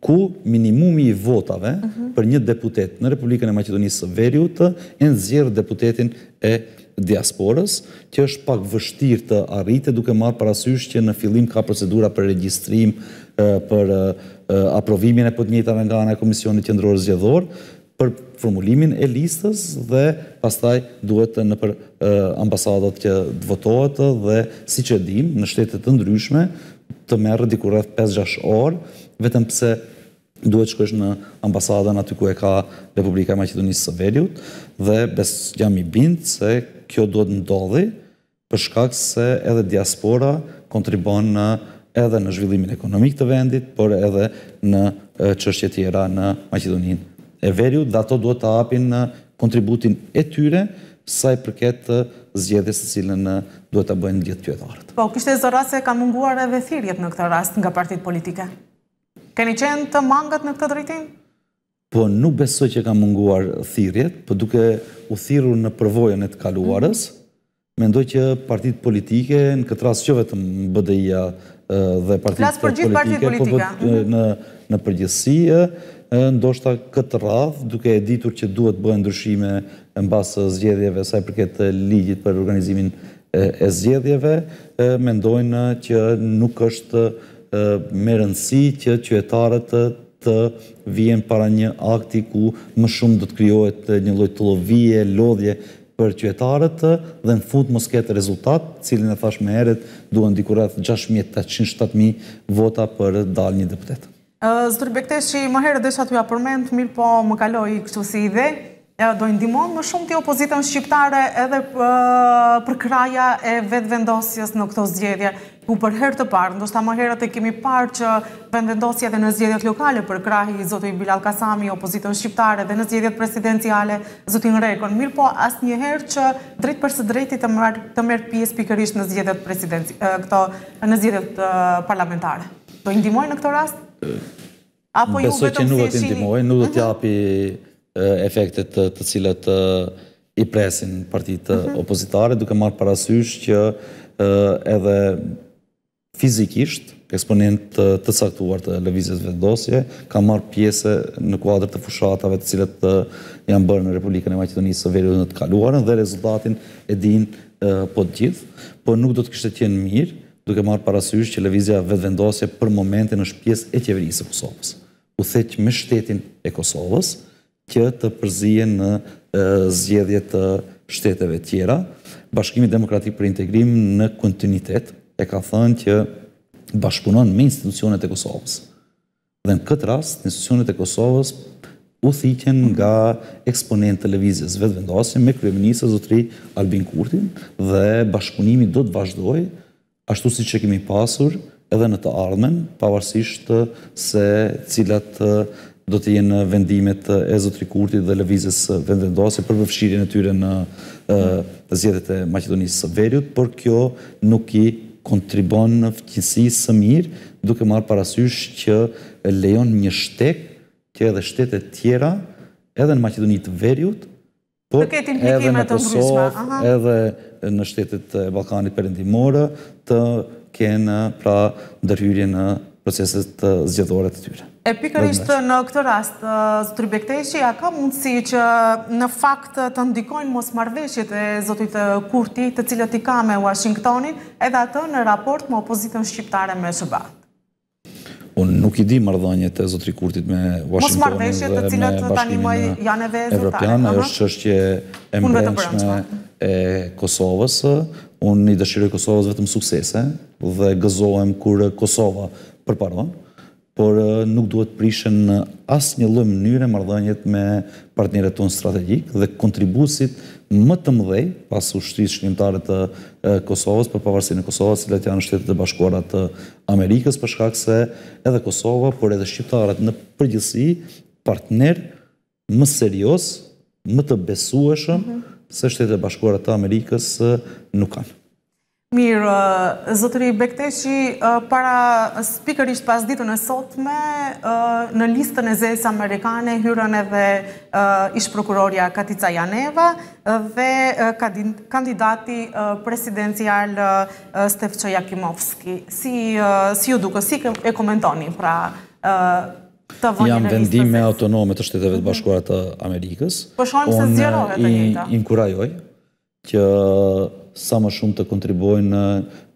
ku minimumi i votave mhm. për një deputet në Republikën e Macedonisë së Veriut të enzjerë deputetin e diasporës, që është pak vështirë të arrite duke marë parasysh që në filim ka procedura për registrim për aprovimin e për nga nga Komisionit Qendrorës Gjedhorë, për formulimin e listës dhe pastaj duhet në për ambasadot që dëvotohet dhe si që dim në shtetet të ndryshme të merë dikur rrët 5-6 orë, vetëm pëse duhet shkosh në ambasadën aty ku e ka Republika e Maqedonisë së Veriut dhe bes jam i bind se kjo do të ndodhi për shkak se edhe diaspora kontribon në edhe në zhvillimin ekonomik të vendit, por edhe në çështje tjera në Maqedoninë e Veriut, dhe ato duhet të hapin kontributin e tyre sa i përket të zgjedhjes së cilën duhet ta bëjnë gjithë qytetarët. Po, kishte zorra se kanë munguar edhe thirrjet në këtë rast nga partitë politike. Keni qenë të mangët në këtë drejtim? Po nuk besoj që ka munguar thirjet, po duke u thirur në përvojën e të kaluarës, mhm. mendoj që partit politike, në këtë rast që vetëm BDI-a dhe partit politike, Po mhm. në, në përgjithsia, ndoshta këtë radh, duke e ditur që duhet bëhen ndryshime në basë zgjedhjeve saj përket ligjit për organizimin e zgjedhjeve, mendojnë që nuk është me rëndësi që qytetarët të vijen para një akti ku më shumë do të krijohet një lloj tullovie, lodhje për qytetarët dhe në fund mos ketë rezultat, cilin e thash më herët, duan diku rreth 6807000 vota për dalë një deputet. Zotëri Bekteshi, më herë dhe shatë ja përmend, mirë po më kaloi kështu si ide, do ndimon më shumë të opozitën shqiptare edhe për kraja e vetë vendosjes në këto zgjedje, ku për herë të parë, ndoshta më herët e kemi parë që vetë vendosje dhe në zgjedjet lokale për krahi i zotu i Bilal Kasami, opozitën shqiptare dhe në zgjedjet presidenciale, zotin Rekon, mirë po asë një herë që drejtë përse drejti të mërë pjesë pikërisht në zgjedjet këto në zgjedjet parlamentare. Do ndimon në këto rast? Apo ju vetëm si e shini? Besoj nuk do të efektet të cilët i presin partit mhm. opozitare, duke marë parasysh që edhe fizikisht eksponent të saktuar të levizet vendosje, ka marë pjese në kuadrë të fushatave të cilët janë bërë në Republikën e Maqedonisë së verjën të kaluarën dhe rezultatin e din po të gjithë, por nuk do të kështë tjenë mirë duke marë parasysh që levizja vetë vendosje për momentin është pjesë e tjeverisë e Kosovës. U theqë me shtetin e Kosovës, që të përzien në zgjedhjet të shteteve tjera. Bashkimi Demokratik për Integrim në kontinitet e ka thënë që bashkëpunon me institucionet e Kosovës. Dhe në këtë rast, institucionet e Kosovës u thikjen nga eksponent të levizjes vetë vendosin me kreminisë zotri Albin Kurtin dhe bashkëpunimi do të vazhdoj, ashtu si që kemi pasur edhe në të ardhmen, pavarësisht se cilat do të jenë vendimet e Zotri Kurti dhe Levizës vendendose për përfshirin e tyre në zjetet e Macedonisë së Verjut, por kjo nuk i kontribon në fëtjësi së mirë, duke marë parasysh që lejon një shtek që edhe shtetet tjera edhe në Macedonisë të Verjut, për edhe në Kosovë, edhe në shtetet e Balkanit përëndimore, të kenë pra ndërhyrje në proceset zgjedhore të tyre. E pikërisht në këtë rast, Zotri Bekteshi, a ka mundësi që në fakt të ndikojnë mos marveshjet e Zotit kurti të cilët i ka me Washingtoni edhe atë në raport më opozitën shqiptare me Shëba. Unë nuk i di mardhënjët e zotri Kurtit me Washingtonin dhe me bashkimin e Evropianë. Mos e cilët të tani më janë e vezë është që është që e mbrenqme e Kosovës. Unë i dëshiroj Kosovës vetëm suksese dhe gëzohem kur Kosova përparon, por nuk duhet prishën në asë një lëmë njëre mardhënjet me të unë strategjik dhe kontribusit më të mëdhej pas ushtrisë shkrimtare të Kosovës, për pavarësin e Kosovës, cilat janë shtetet e bashkuarat të Amerikës, për shkak se edhe Kosovë, por edhe shqiptarët në përgjësi partner më serios, më të besueshëm, mhm. se shtetet e bashkuarat të Amerikës nuk kanë. Mirë, zotëri Bekteshi, para speaker pas ditën e sotme, në listën e zesë amerikane, hyrën edhe ishë prokuroria Katica Janeva dhe kandidati presidencial Stefqo Jakimovski. Si ju duke, si e komentoni pra të vëllin e listës? Jam vendim me autonome të shteteve të mhm. bashkuarët Amerikës. Po shojmë se zjerove të njëta. Unë inkurajoj që sa më shumë të kontribojnë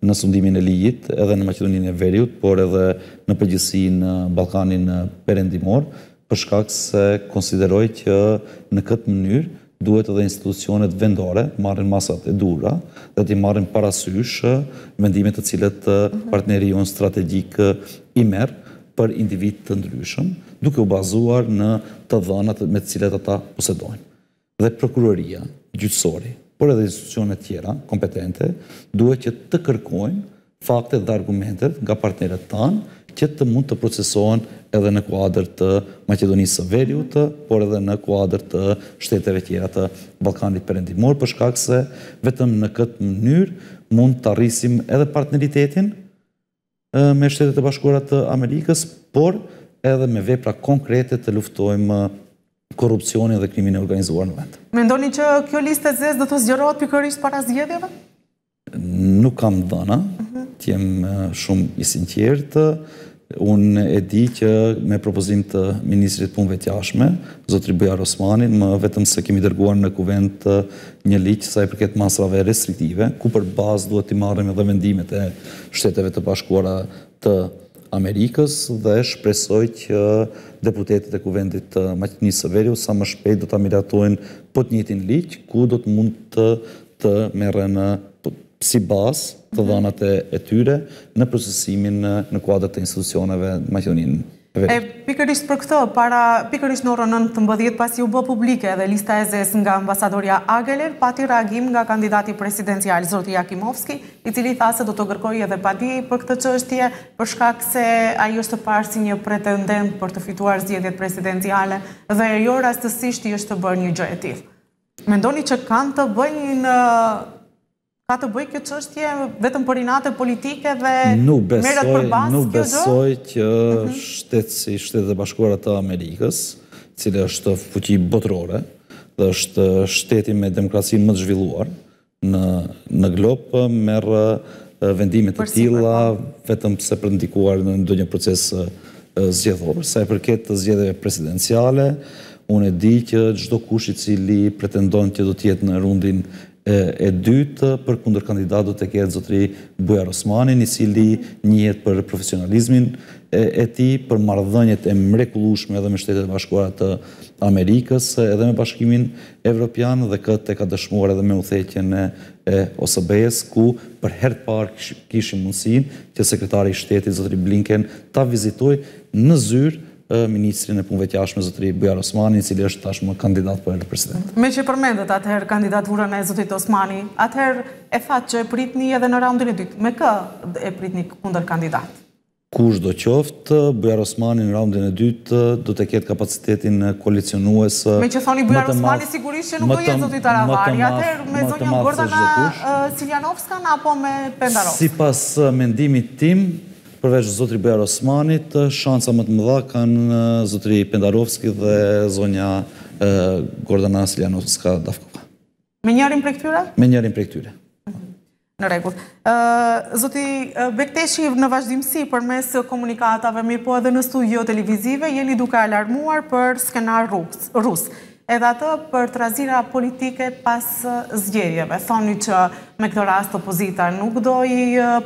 në sundimin e ligjit, edhe në Macedoninë e Veriut, por edhe në përgjësi në Balkanin përendimor, përshkak se konsideroj që në këtë mënyrë duhet edhe institucionet vendore, marrin masat e dura dhe ti marrin parasysh vendimet të cilet mhm. partneri jonë strategik i merë për individ të ndryshëm, duke u bazuar në të dhanat me cilet ata posedojnë. Dhe prokuroria, gjyqësori, por edhe institucionet tjera, kompetente, duhet që të kërkojnë fakte dhe argumentet nga partneret tanë që të mund të procesohen edhe në kuadrë të Macedonisë së veriut por edhe në kuadrë të shteteve tjera të Balkanit përendimor, përshkak se vetëm në këtë mënyrë mund të arrisim edhe partneritetin me shtetet e Bashkuara të Amerikës, por edhe me vepra konkrete të luftojmë korupcionin dhe krimin e organizuar në vend. Mendoni që kjo listë e zezë dhe të zgjerojt pikërisht para zgjedeve? Nuk kam dëna, t'jem shumë i sinqertë, unë e di që me propozim të Ministrit Punve Tjashme, Zotri Bujar Osmanin, më vetëm se kemi dërguar në kuvent një liqë sa i përket masrave restriktive, ku për bazë duhet të marrëm edhe vendimet e shteteve të bashkuara të Amerikës dhe shpresoj që deputetit e kuvendit Maqinis Severiu sa më shpejt do të amiratojnë pot njëtin liqë, ku do të mund të të merenë si bas të mhm. dhanate e tyre në procesimin në kuadrët e institucioneve në E pikërisht për këtë, para pikërisht në orën të mbëdhjet pasi u bë publike dhe lista e zes nga ambasadoria Agelev, pati reagim nga kandidati presidencial Zoti Jakimovski, i cili tha se do të kërkoj edhe pati për këtë është për shkak se a ju është parë si një pretendent për të fituar zjedjet presidenciale dhe jo rastësisht i është të bërë një gjë e tith. Mendoni që kanë të bëjnë Ka të bëjë kjo qështje vetëm për inate politike dhe merat për basë? Nuk besoj që mhm. shtetë si shtetë dhe bashkuar të Amerikës, cilë është fuqi botërore dhe është shteti me demokraci më të zhvilluar në glopë merë vendimit të tila vetëm se përndikuar në ndonjë proces zjedhore. Sa e përket të zjedheve presidenciale, unë e di që gjdo kushit cili pretendon që do tjetë në rundin e dytë për kundër kandidat do të zotri Bujar Osmani, një cili njëhet për profesionalizmin e ti, për mardhënjët e mrekulushme edhe me shtetet bashkuarat të Amerikës, edhe me bashkimin evropian dhe këtë e ka dëshmuar edhe me uthetjen e OSB-es, ku për hertë parë kishim mundësin që sekretari shtetit zotri Blinken ta vizitoj në zyrë ministrin e punëve të jashtme zotëri Bujar Osmani, i cili është tashmë kandidat për president. Me që përmendet atëherë kandidaturën e zotit Osmani, atëherë e fat që e pritni edhe në raundin e dytë. Me kë e pritni kundër kandidat? Kush do qoftë, Bujar Osmani në raundin e dytë do të ketë kapacitetin koalicionues Me që thoni Bujar Osmani sigurisht që nuk do jetë zotit Aravari, atëherë me zonjën Gordana Siljanovskan apo me Pendarovska? Si pas mendimit tim, përveç zotri Bejar Osmanit, shansa më të mëdha kanë zotri Pendarovski dhe zonja Gordana Siljanovska Dafkova. Me njërin për këtyre? Me njërin për këtyre. Në regull. Zoti Bekteshi, në vazhdimësi për mes komunikatave, mirë po edhe në studio televizive, jeni duke alarmuar për skenar rusë edhe atë për të razira politike pas zgjedhjeve. Thoni që me këtë rast opozita nuk doj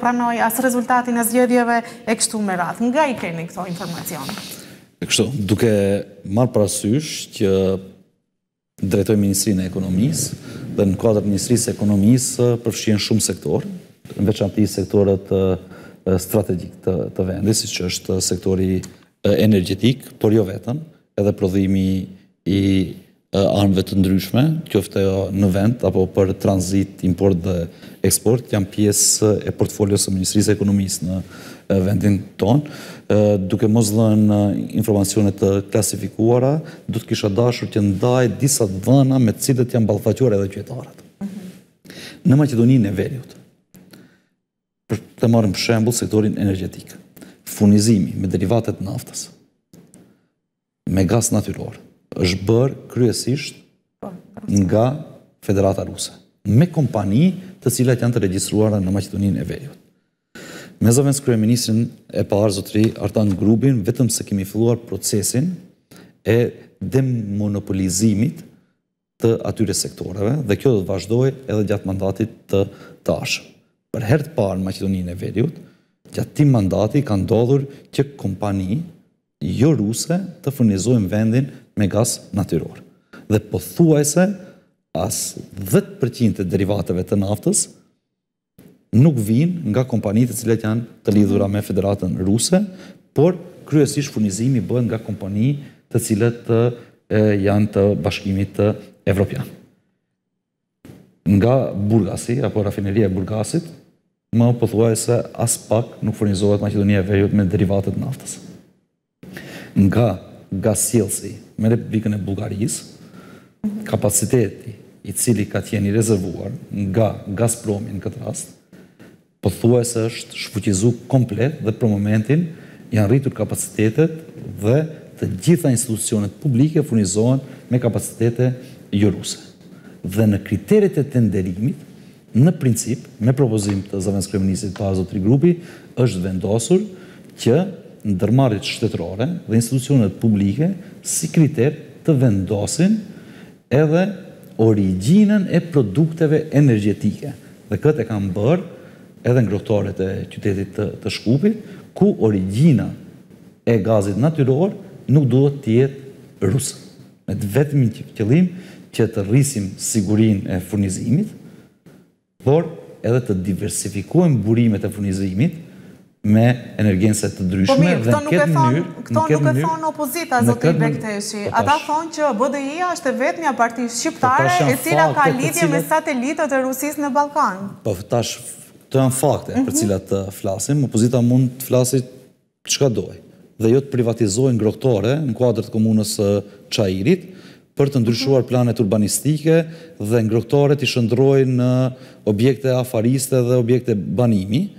pranoj asë rezultatin e zgjedhjeve e kështu me ratë. Nga i keni këto informacion? E kështu, duke marë prasysh që drejtoj Ministrinë e Ekonomisë dhe në kodrë Ministrisë e Ekonomisë përfshien shumë sektorë, në veç në ti sektorët strategik të vendis, si që është sektori energetik, por jo vetën, edhe prodhimi i armëve të ndryshme, kjofte në vend, apo për transit, import dhe eksport, janë pjesë e portfolios e Ministrisë e Ekonomisë në vendin tonë, duke mos dhe në informacionet të klasifikuara, du të kisha dashur të ndaj disa dhëna me cilët janë balfaqore edhe qëjtarat. Mhm. Në Maqedoninë e Veriut, për të marëm shembul sektorin energetikë, funizimi me derivatet naftës, me gas natyrorë, është bërë kryesisht po, nga Federata Ruse, me kompani të cilat janë të regjistruara në Maqedoninë e Veriut. Me zëvendës kryeministrin e parë zotëri Artan Grubin, vetëm se kemi filluar procesin e demonopolizimit të atyre sektoreve, dhe kjo do të vazhdoj edhe gjatë mandatit të tashë. Për hertë parë në Maqedoninë e Veriut, gjatë ti mandati ka ndodhur që kompani jo ruse të fërnizojnë vendin me gaz natyror. Dhe po thuaj se as 10% të derivateve të naftës nuk vinë nga kompanitë e cilet janë të lidhura me federatën ruse, por kryesisht furnizimi bëhet nga kompani të cilet të janë të bashkimit të Evropian. Nga Burgasi, apo rafineria Burgasit, më pëthuaj se as pak nuk furnizohet Macedonia e Veriut me derivatet naftës. Nga Gasilsi, me Republikën e Bulgarisë, kapaciteti i cili ka tjeni rezervuar nga Gazpromi në këtë rast, pëthuaj se është shfuqizu komplet dhe për momentin janë rritur kapacitetet dhe të gjitha institucionet publike furnizohen me kapacitetet juruse. Dhe në kriteret e tenderimit, në princip, me propozim të zavendës kreminisit pa azotri grupi, është vendosur që në dërmarit shtetërore dhe institucionet publike si kriter të vendosin edhe originën e produkteve energetike dhe këtë e kam bërë edhe në grotore të qytetit të shkupit ku origina e gazit natyror nuk duhet tjetë rusë me të vetëmin që këllim që të rrisim sigurin e furnizimit por edhe të diversifikojmë burimet e furnizimit me energjenset të dryshme po dhe në këtë mënyrë... Këto nuk e thonë në opozita, zotë i Bekteshi. Ata thonë që BDI-a është vetë një aparti po shqiptare e cila ka lidhje me satelitët e Rusis në Balkan. Po, tash, të janë fakte për mhm. cilat të flasim. Opozita mund të flasit që ka dojë. Dhe jo të privatizojnë ngrohtore në kuadrët komunës Qairit për të ndryshuar mhm. planet urbanistike dhe ngrohtore të shëndrojnë në objekte afariste dhe objekte banimi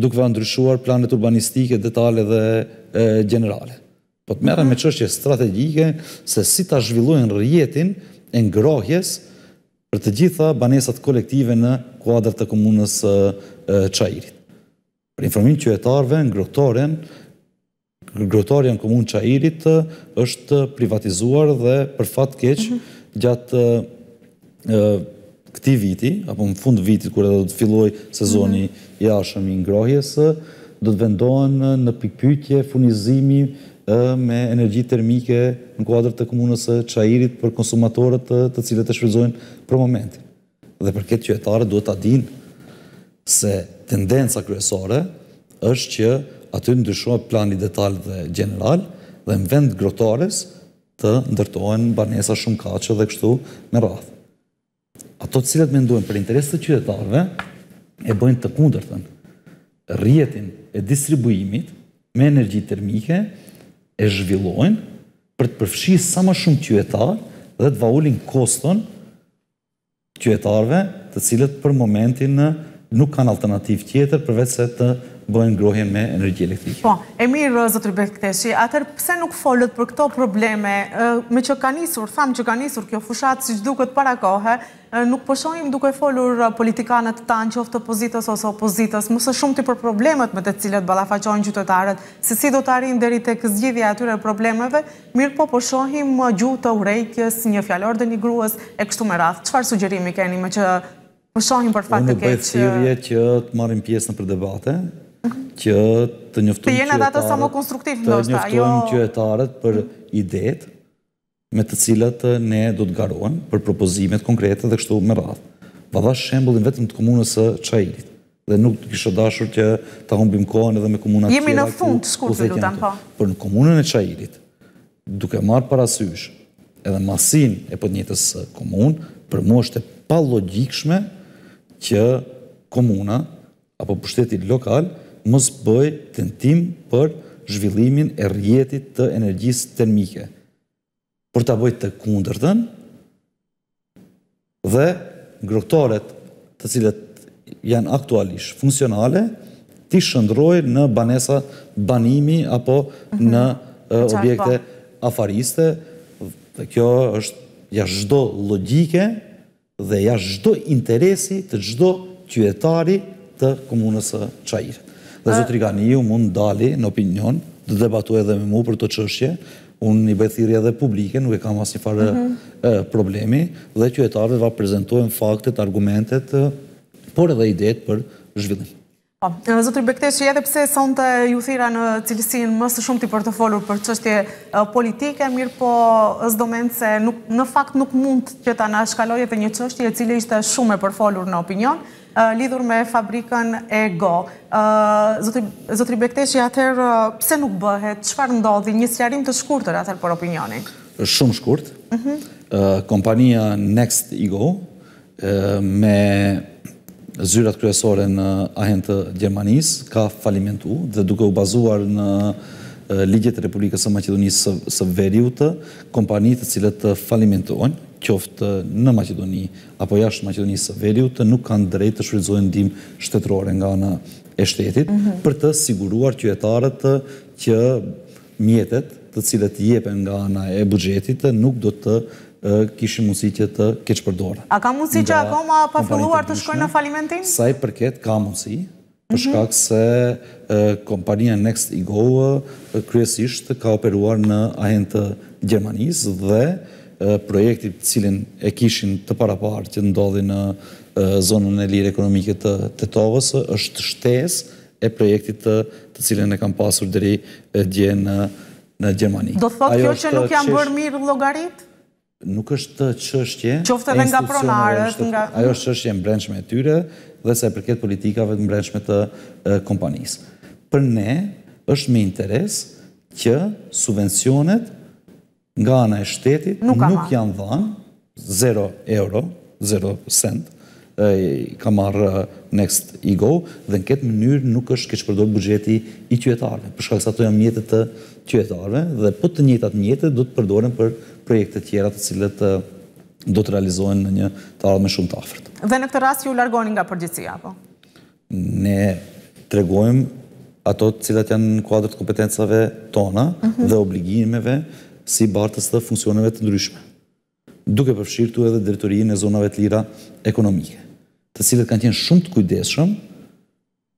duke ndryshuar planet urbanistike, detale dhe generale. Po të merë me qështje strategike se si ta zhvillojnë rjetin e ngrohjes për të gjitha banesat kolektive në kuadrët të komunës Qajirit. Për informim qëhetarve, ngrohtoren, ngrohtoren komunë Qajirit është privatizuar dhe për fatë keqë mhm. gjatë këti viti, apo në fund vitit, kure do të filloj sezoni mm -hmm. jashëm i ngrohjes, do të vendohen në pikpytje funizimi me energji termike në kuadrët të komunës e qajirit për konsumatorët të, cilët e shfrizojnë për momentin. Dhe për këtë qëjetare, duhet të adin se tendenca kryesore është që aty të ndryshojë plani detalë dhe general dhe në vend grotores të ndërtojnë banesa shumë kache dhe kështu në rathë ato cilët mendojnë për interes të qytetarëve, e bëjnë të kundërtën rjetin e distribuimit me energji termike, e zhvillojnë për të përfshi sa më shumë qytetarë dhe të vaullin koston qytetarëve të cilët për momentin eh, nuk kanë alternativë tjetër përveç se të bëhen grohje me energji elektrike. Po, e mirë rëzë të rëbëk këteshi, atër pse nuk folët për këto probleme, me që ka njësur, thamë që ka njësur kjo fushatë si që duket para kohë, nuk pëshojim duke folur politikanët tanë që ofë të pozitës ose opozitës, më shumë të për problemet me të cilët balafaqojnë qytetarët, si si do të arinë dheri të këzgjidhja atyre problemeve, mirë po pëshojim gjutë të urejkjes, një fjallor dhe një gruës, e kështu me rathë. Qëfar sugjerimi keni me që pëshojim për fatë të keqë? Unë bëjtë sirje që të marim pjesë në për debate, që të njëftojnë qëtarët... Të jenë datë konstruktiv, ndoshta, jo... Të njëftojnë për idet me të cilat ne do të garohen për propozimet konkrete dhe kështu me radhë. Vada shembulin vetëm të komunës e qajit dhe nuk të kisho dashur që ta humbim kohën edhe me komunat tjera... Jemi në fund, skurë të lutam, po. pa. Për në komunën e qajit, duke marë parasysh edhe masin e për njëtës komunë, për mu është e pa logikshme që komuna apo pushtetit lokal mos bëj tentim për zhvillimin e rjetit të energjisë termike. Për të bëjt të kundër dhe ngrohtoret të cilët janë aktualisht funksionale, ti shëndroj në banesa banimi apo mhm. në objekte po. afariste, dhe kjo është ja zhdo logike dhe ja zhdo interesi të zhdo qyetari të komunës qajirët dhe zotri Ganiu mund dali në opinion të debatu edhe me mu për të qëshje, unë një bethiri edhe publike, nuk e kam asë një mhm. problemi, dhe qëhetarve va prezentojnë faktet, argumentet, por edhe idet për zhvillim. Po, zotri Bekteshi, edhe pse son të ju thira në cilisin mësë shumë të i për të folur për qështje politike, mirë po zdo menë se në fakt nuk mund që ta nashkaloj e një qështje e cili ishte shumë e për folur në opinion, lidhur me fabrikën e Go. Zotri Bekteshi, atër, pse nuk bëhet, qëfar ndodhi, një sjarim të shkurtër atër për opinionin? Shumë shkurt. Kompania Next Ego, me zyrat kryesore në ahen të Gjermanis, ka falimentu dhe duke u bazuar në Ligjet e Republikës e Macedonisë së veriutë, kompanitë të cilët falimentojnë qoftë në Macedoni apo jashtë Macedonisë së Veriut, nuk kanë drejt të shfrytëzojnë ndihmë shtetërore nga ana e shtetit mhm. për të siguruar qytetarët që mjetet të cilët jepen nga ana e buxhetit nuk do të kishin mundësi që të keq përdoren. A ka mundësi që akoma pa filluar të shkojnë në falimentin? Sa i përket ka mundësi, për mhm. shkak se kompania Next Ego kryesisht ka operuar në ahend të Gjermanisë dhe projektit cilin e kishin të para parë që ndodhi në zonën e lirë ekonomike të Tetovës, është shtes e projektit të, cilin e kam pasur dheri dje në, në Gjermani. Do thot kjo që nuk janë bërë mirë logarit? Nuk është të qështje. Qofte dhe nga pronarët? Nga... Ajo është qështje mbrenshme e tyre dhe se përket politikave të mbrenshme të kompanisë. Për ne është me interes që subvencionet nga anë e shtetit, nuk janë dhanë, 0 euro, 0 cent, ka marrë next i go, dhe në këtë mënyrë nuk është keqë përdojnë bugjeti i tjetarve, përshka kësa të janë mjetët të tjetarve, dhe po të njëtat mjetët do të përdojnë për projekte tjera të cilët do të realizohen në një të arme shumë të afrët. Dhe në këtë rast ju largonin nga përgjithsia, po? Ne tregojmë ato cilat janë në kuadrët kompetencave tona mhm. dhe obligimeve si bartës dhe funksioneve të ndryshme, duke përfshirtu edhe direktorinë e zonave të lira ekonomike, të cilët kanë qenë shumë të kujdeshëm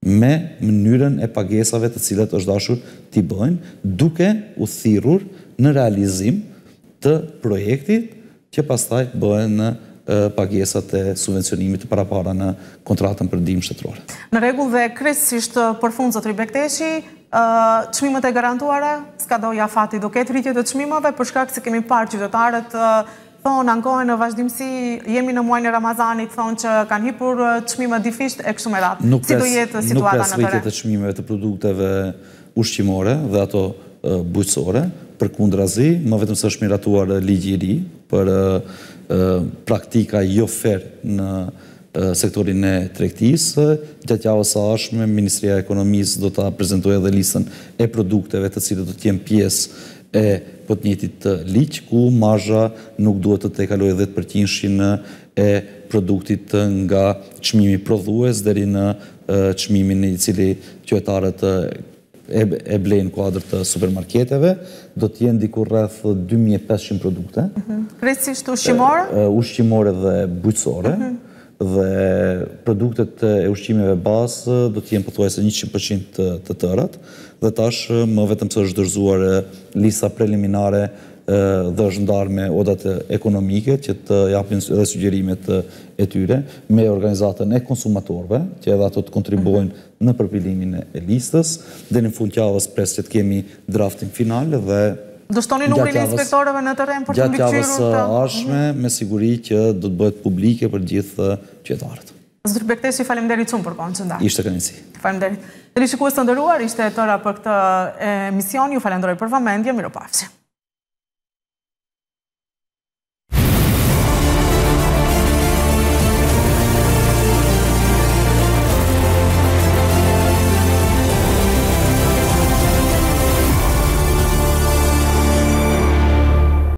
me mënyrën e pagesave të cilët është dashur t'i bëjnë, duke u thirur në realizim të projektit që pastaj bëhen në pagesat e subvencionimit të parapara në kontratën për dimë shtetërore. Në regull dhe kresisht për fundë zëtëri Bekteshi, qmimet e garantuara, s'ka doja fati do ketë rritje të qmimave, përshka kësi kemi parë qytetarët thonë ankojnë në vazhdimësi, jemi në muajnë e Ramazani, thonë që kanë hipur qmimet difisht e kështu me datë. Nuk pres rritje të qmimeve të produkteve ushqimore dhe ato bujësore, për kundrazi, më vetëm së shmiratuar ligjiri, për praktika jo fer në sektorin e trektis gjatë javës sa ashme, Ministria Ekonomisë do të prezentuje dhe listën e produkteve të cilët do t'jem pjesë e pot njëtit të liqë, ku marja nuk duhet të te kaloj edhe të përtinshin e produktit nga qmimi prodhues dheri në qmimin i cili qëtarët e blejnë kuadrë të supermarketeve, do t'jenë diku rreth 2500 produkte. Kresisht mhm. ushqimore? Ushqimore dhe bujtësore. Ushqimore dhe produktet e ushqimeve basë do jenë pëthuaj se 100% të tërat, dhe tash më vetëm së është dërzuar lisa preliminare dhe është ndarë me odat ekonomike që të japin dhe sugjerimet e tyre me organizatën e konsumatorve që edhe ato të kontribuojnë në përpilimin e listës dhe në fundjavës pres që të kemi draftin final dhe Do numrin e inspektorëve në teren për të mbikëqyru? Gjatë javës uh, ashme, me siguri që do të bëhet publike për gjithë uh, qëtëarët. Zdrë Bektes, i falem deri cumë për bënë që Ishte kënësi. Falem deri. Dhe shikues të ndëruar, ishte e tëra për këtë mision, ju falem për vëmendje, miro pafësi.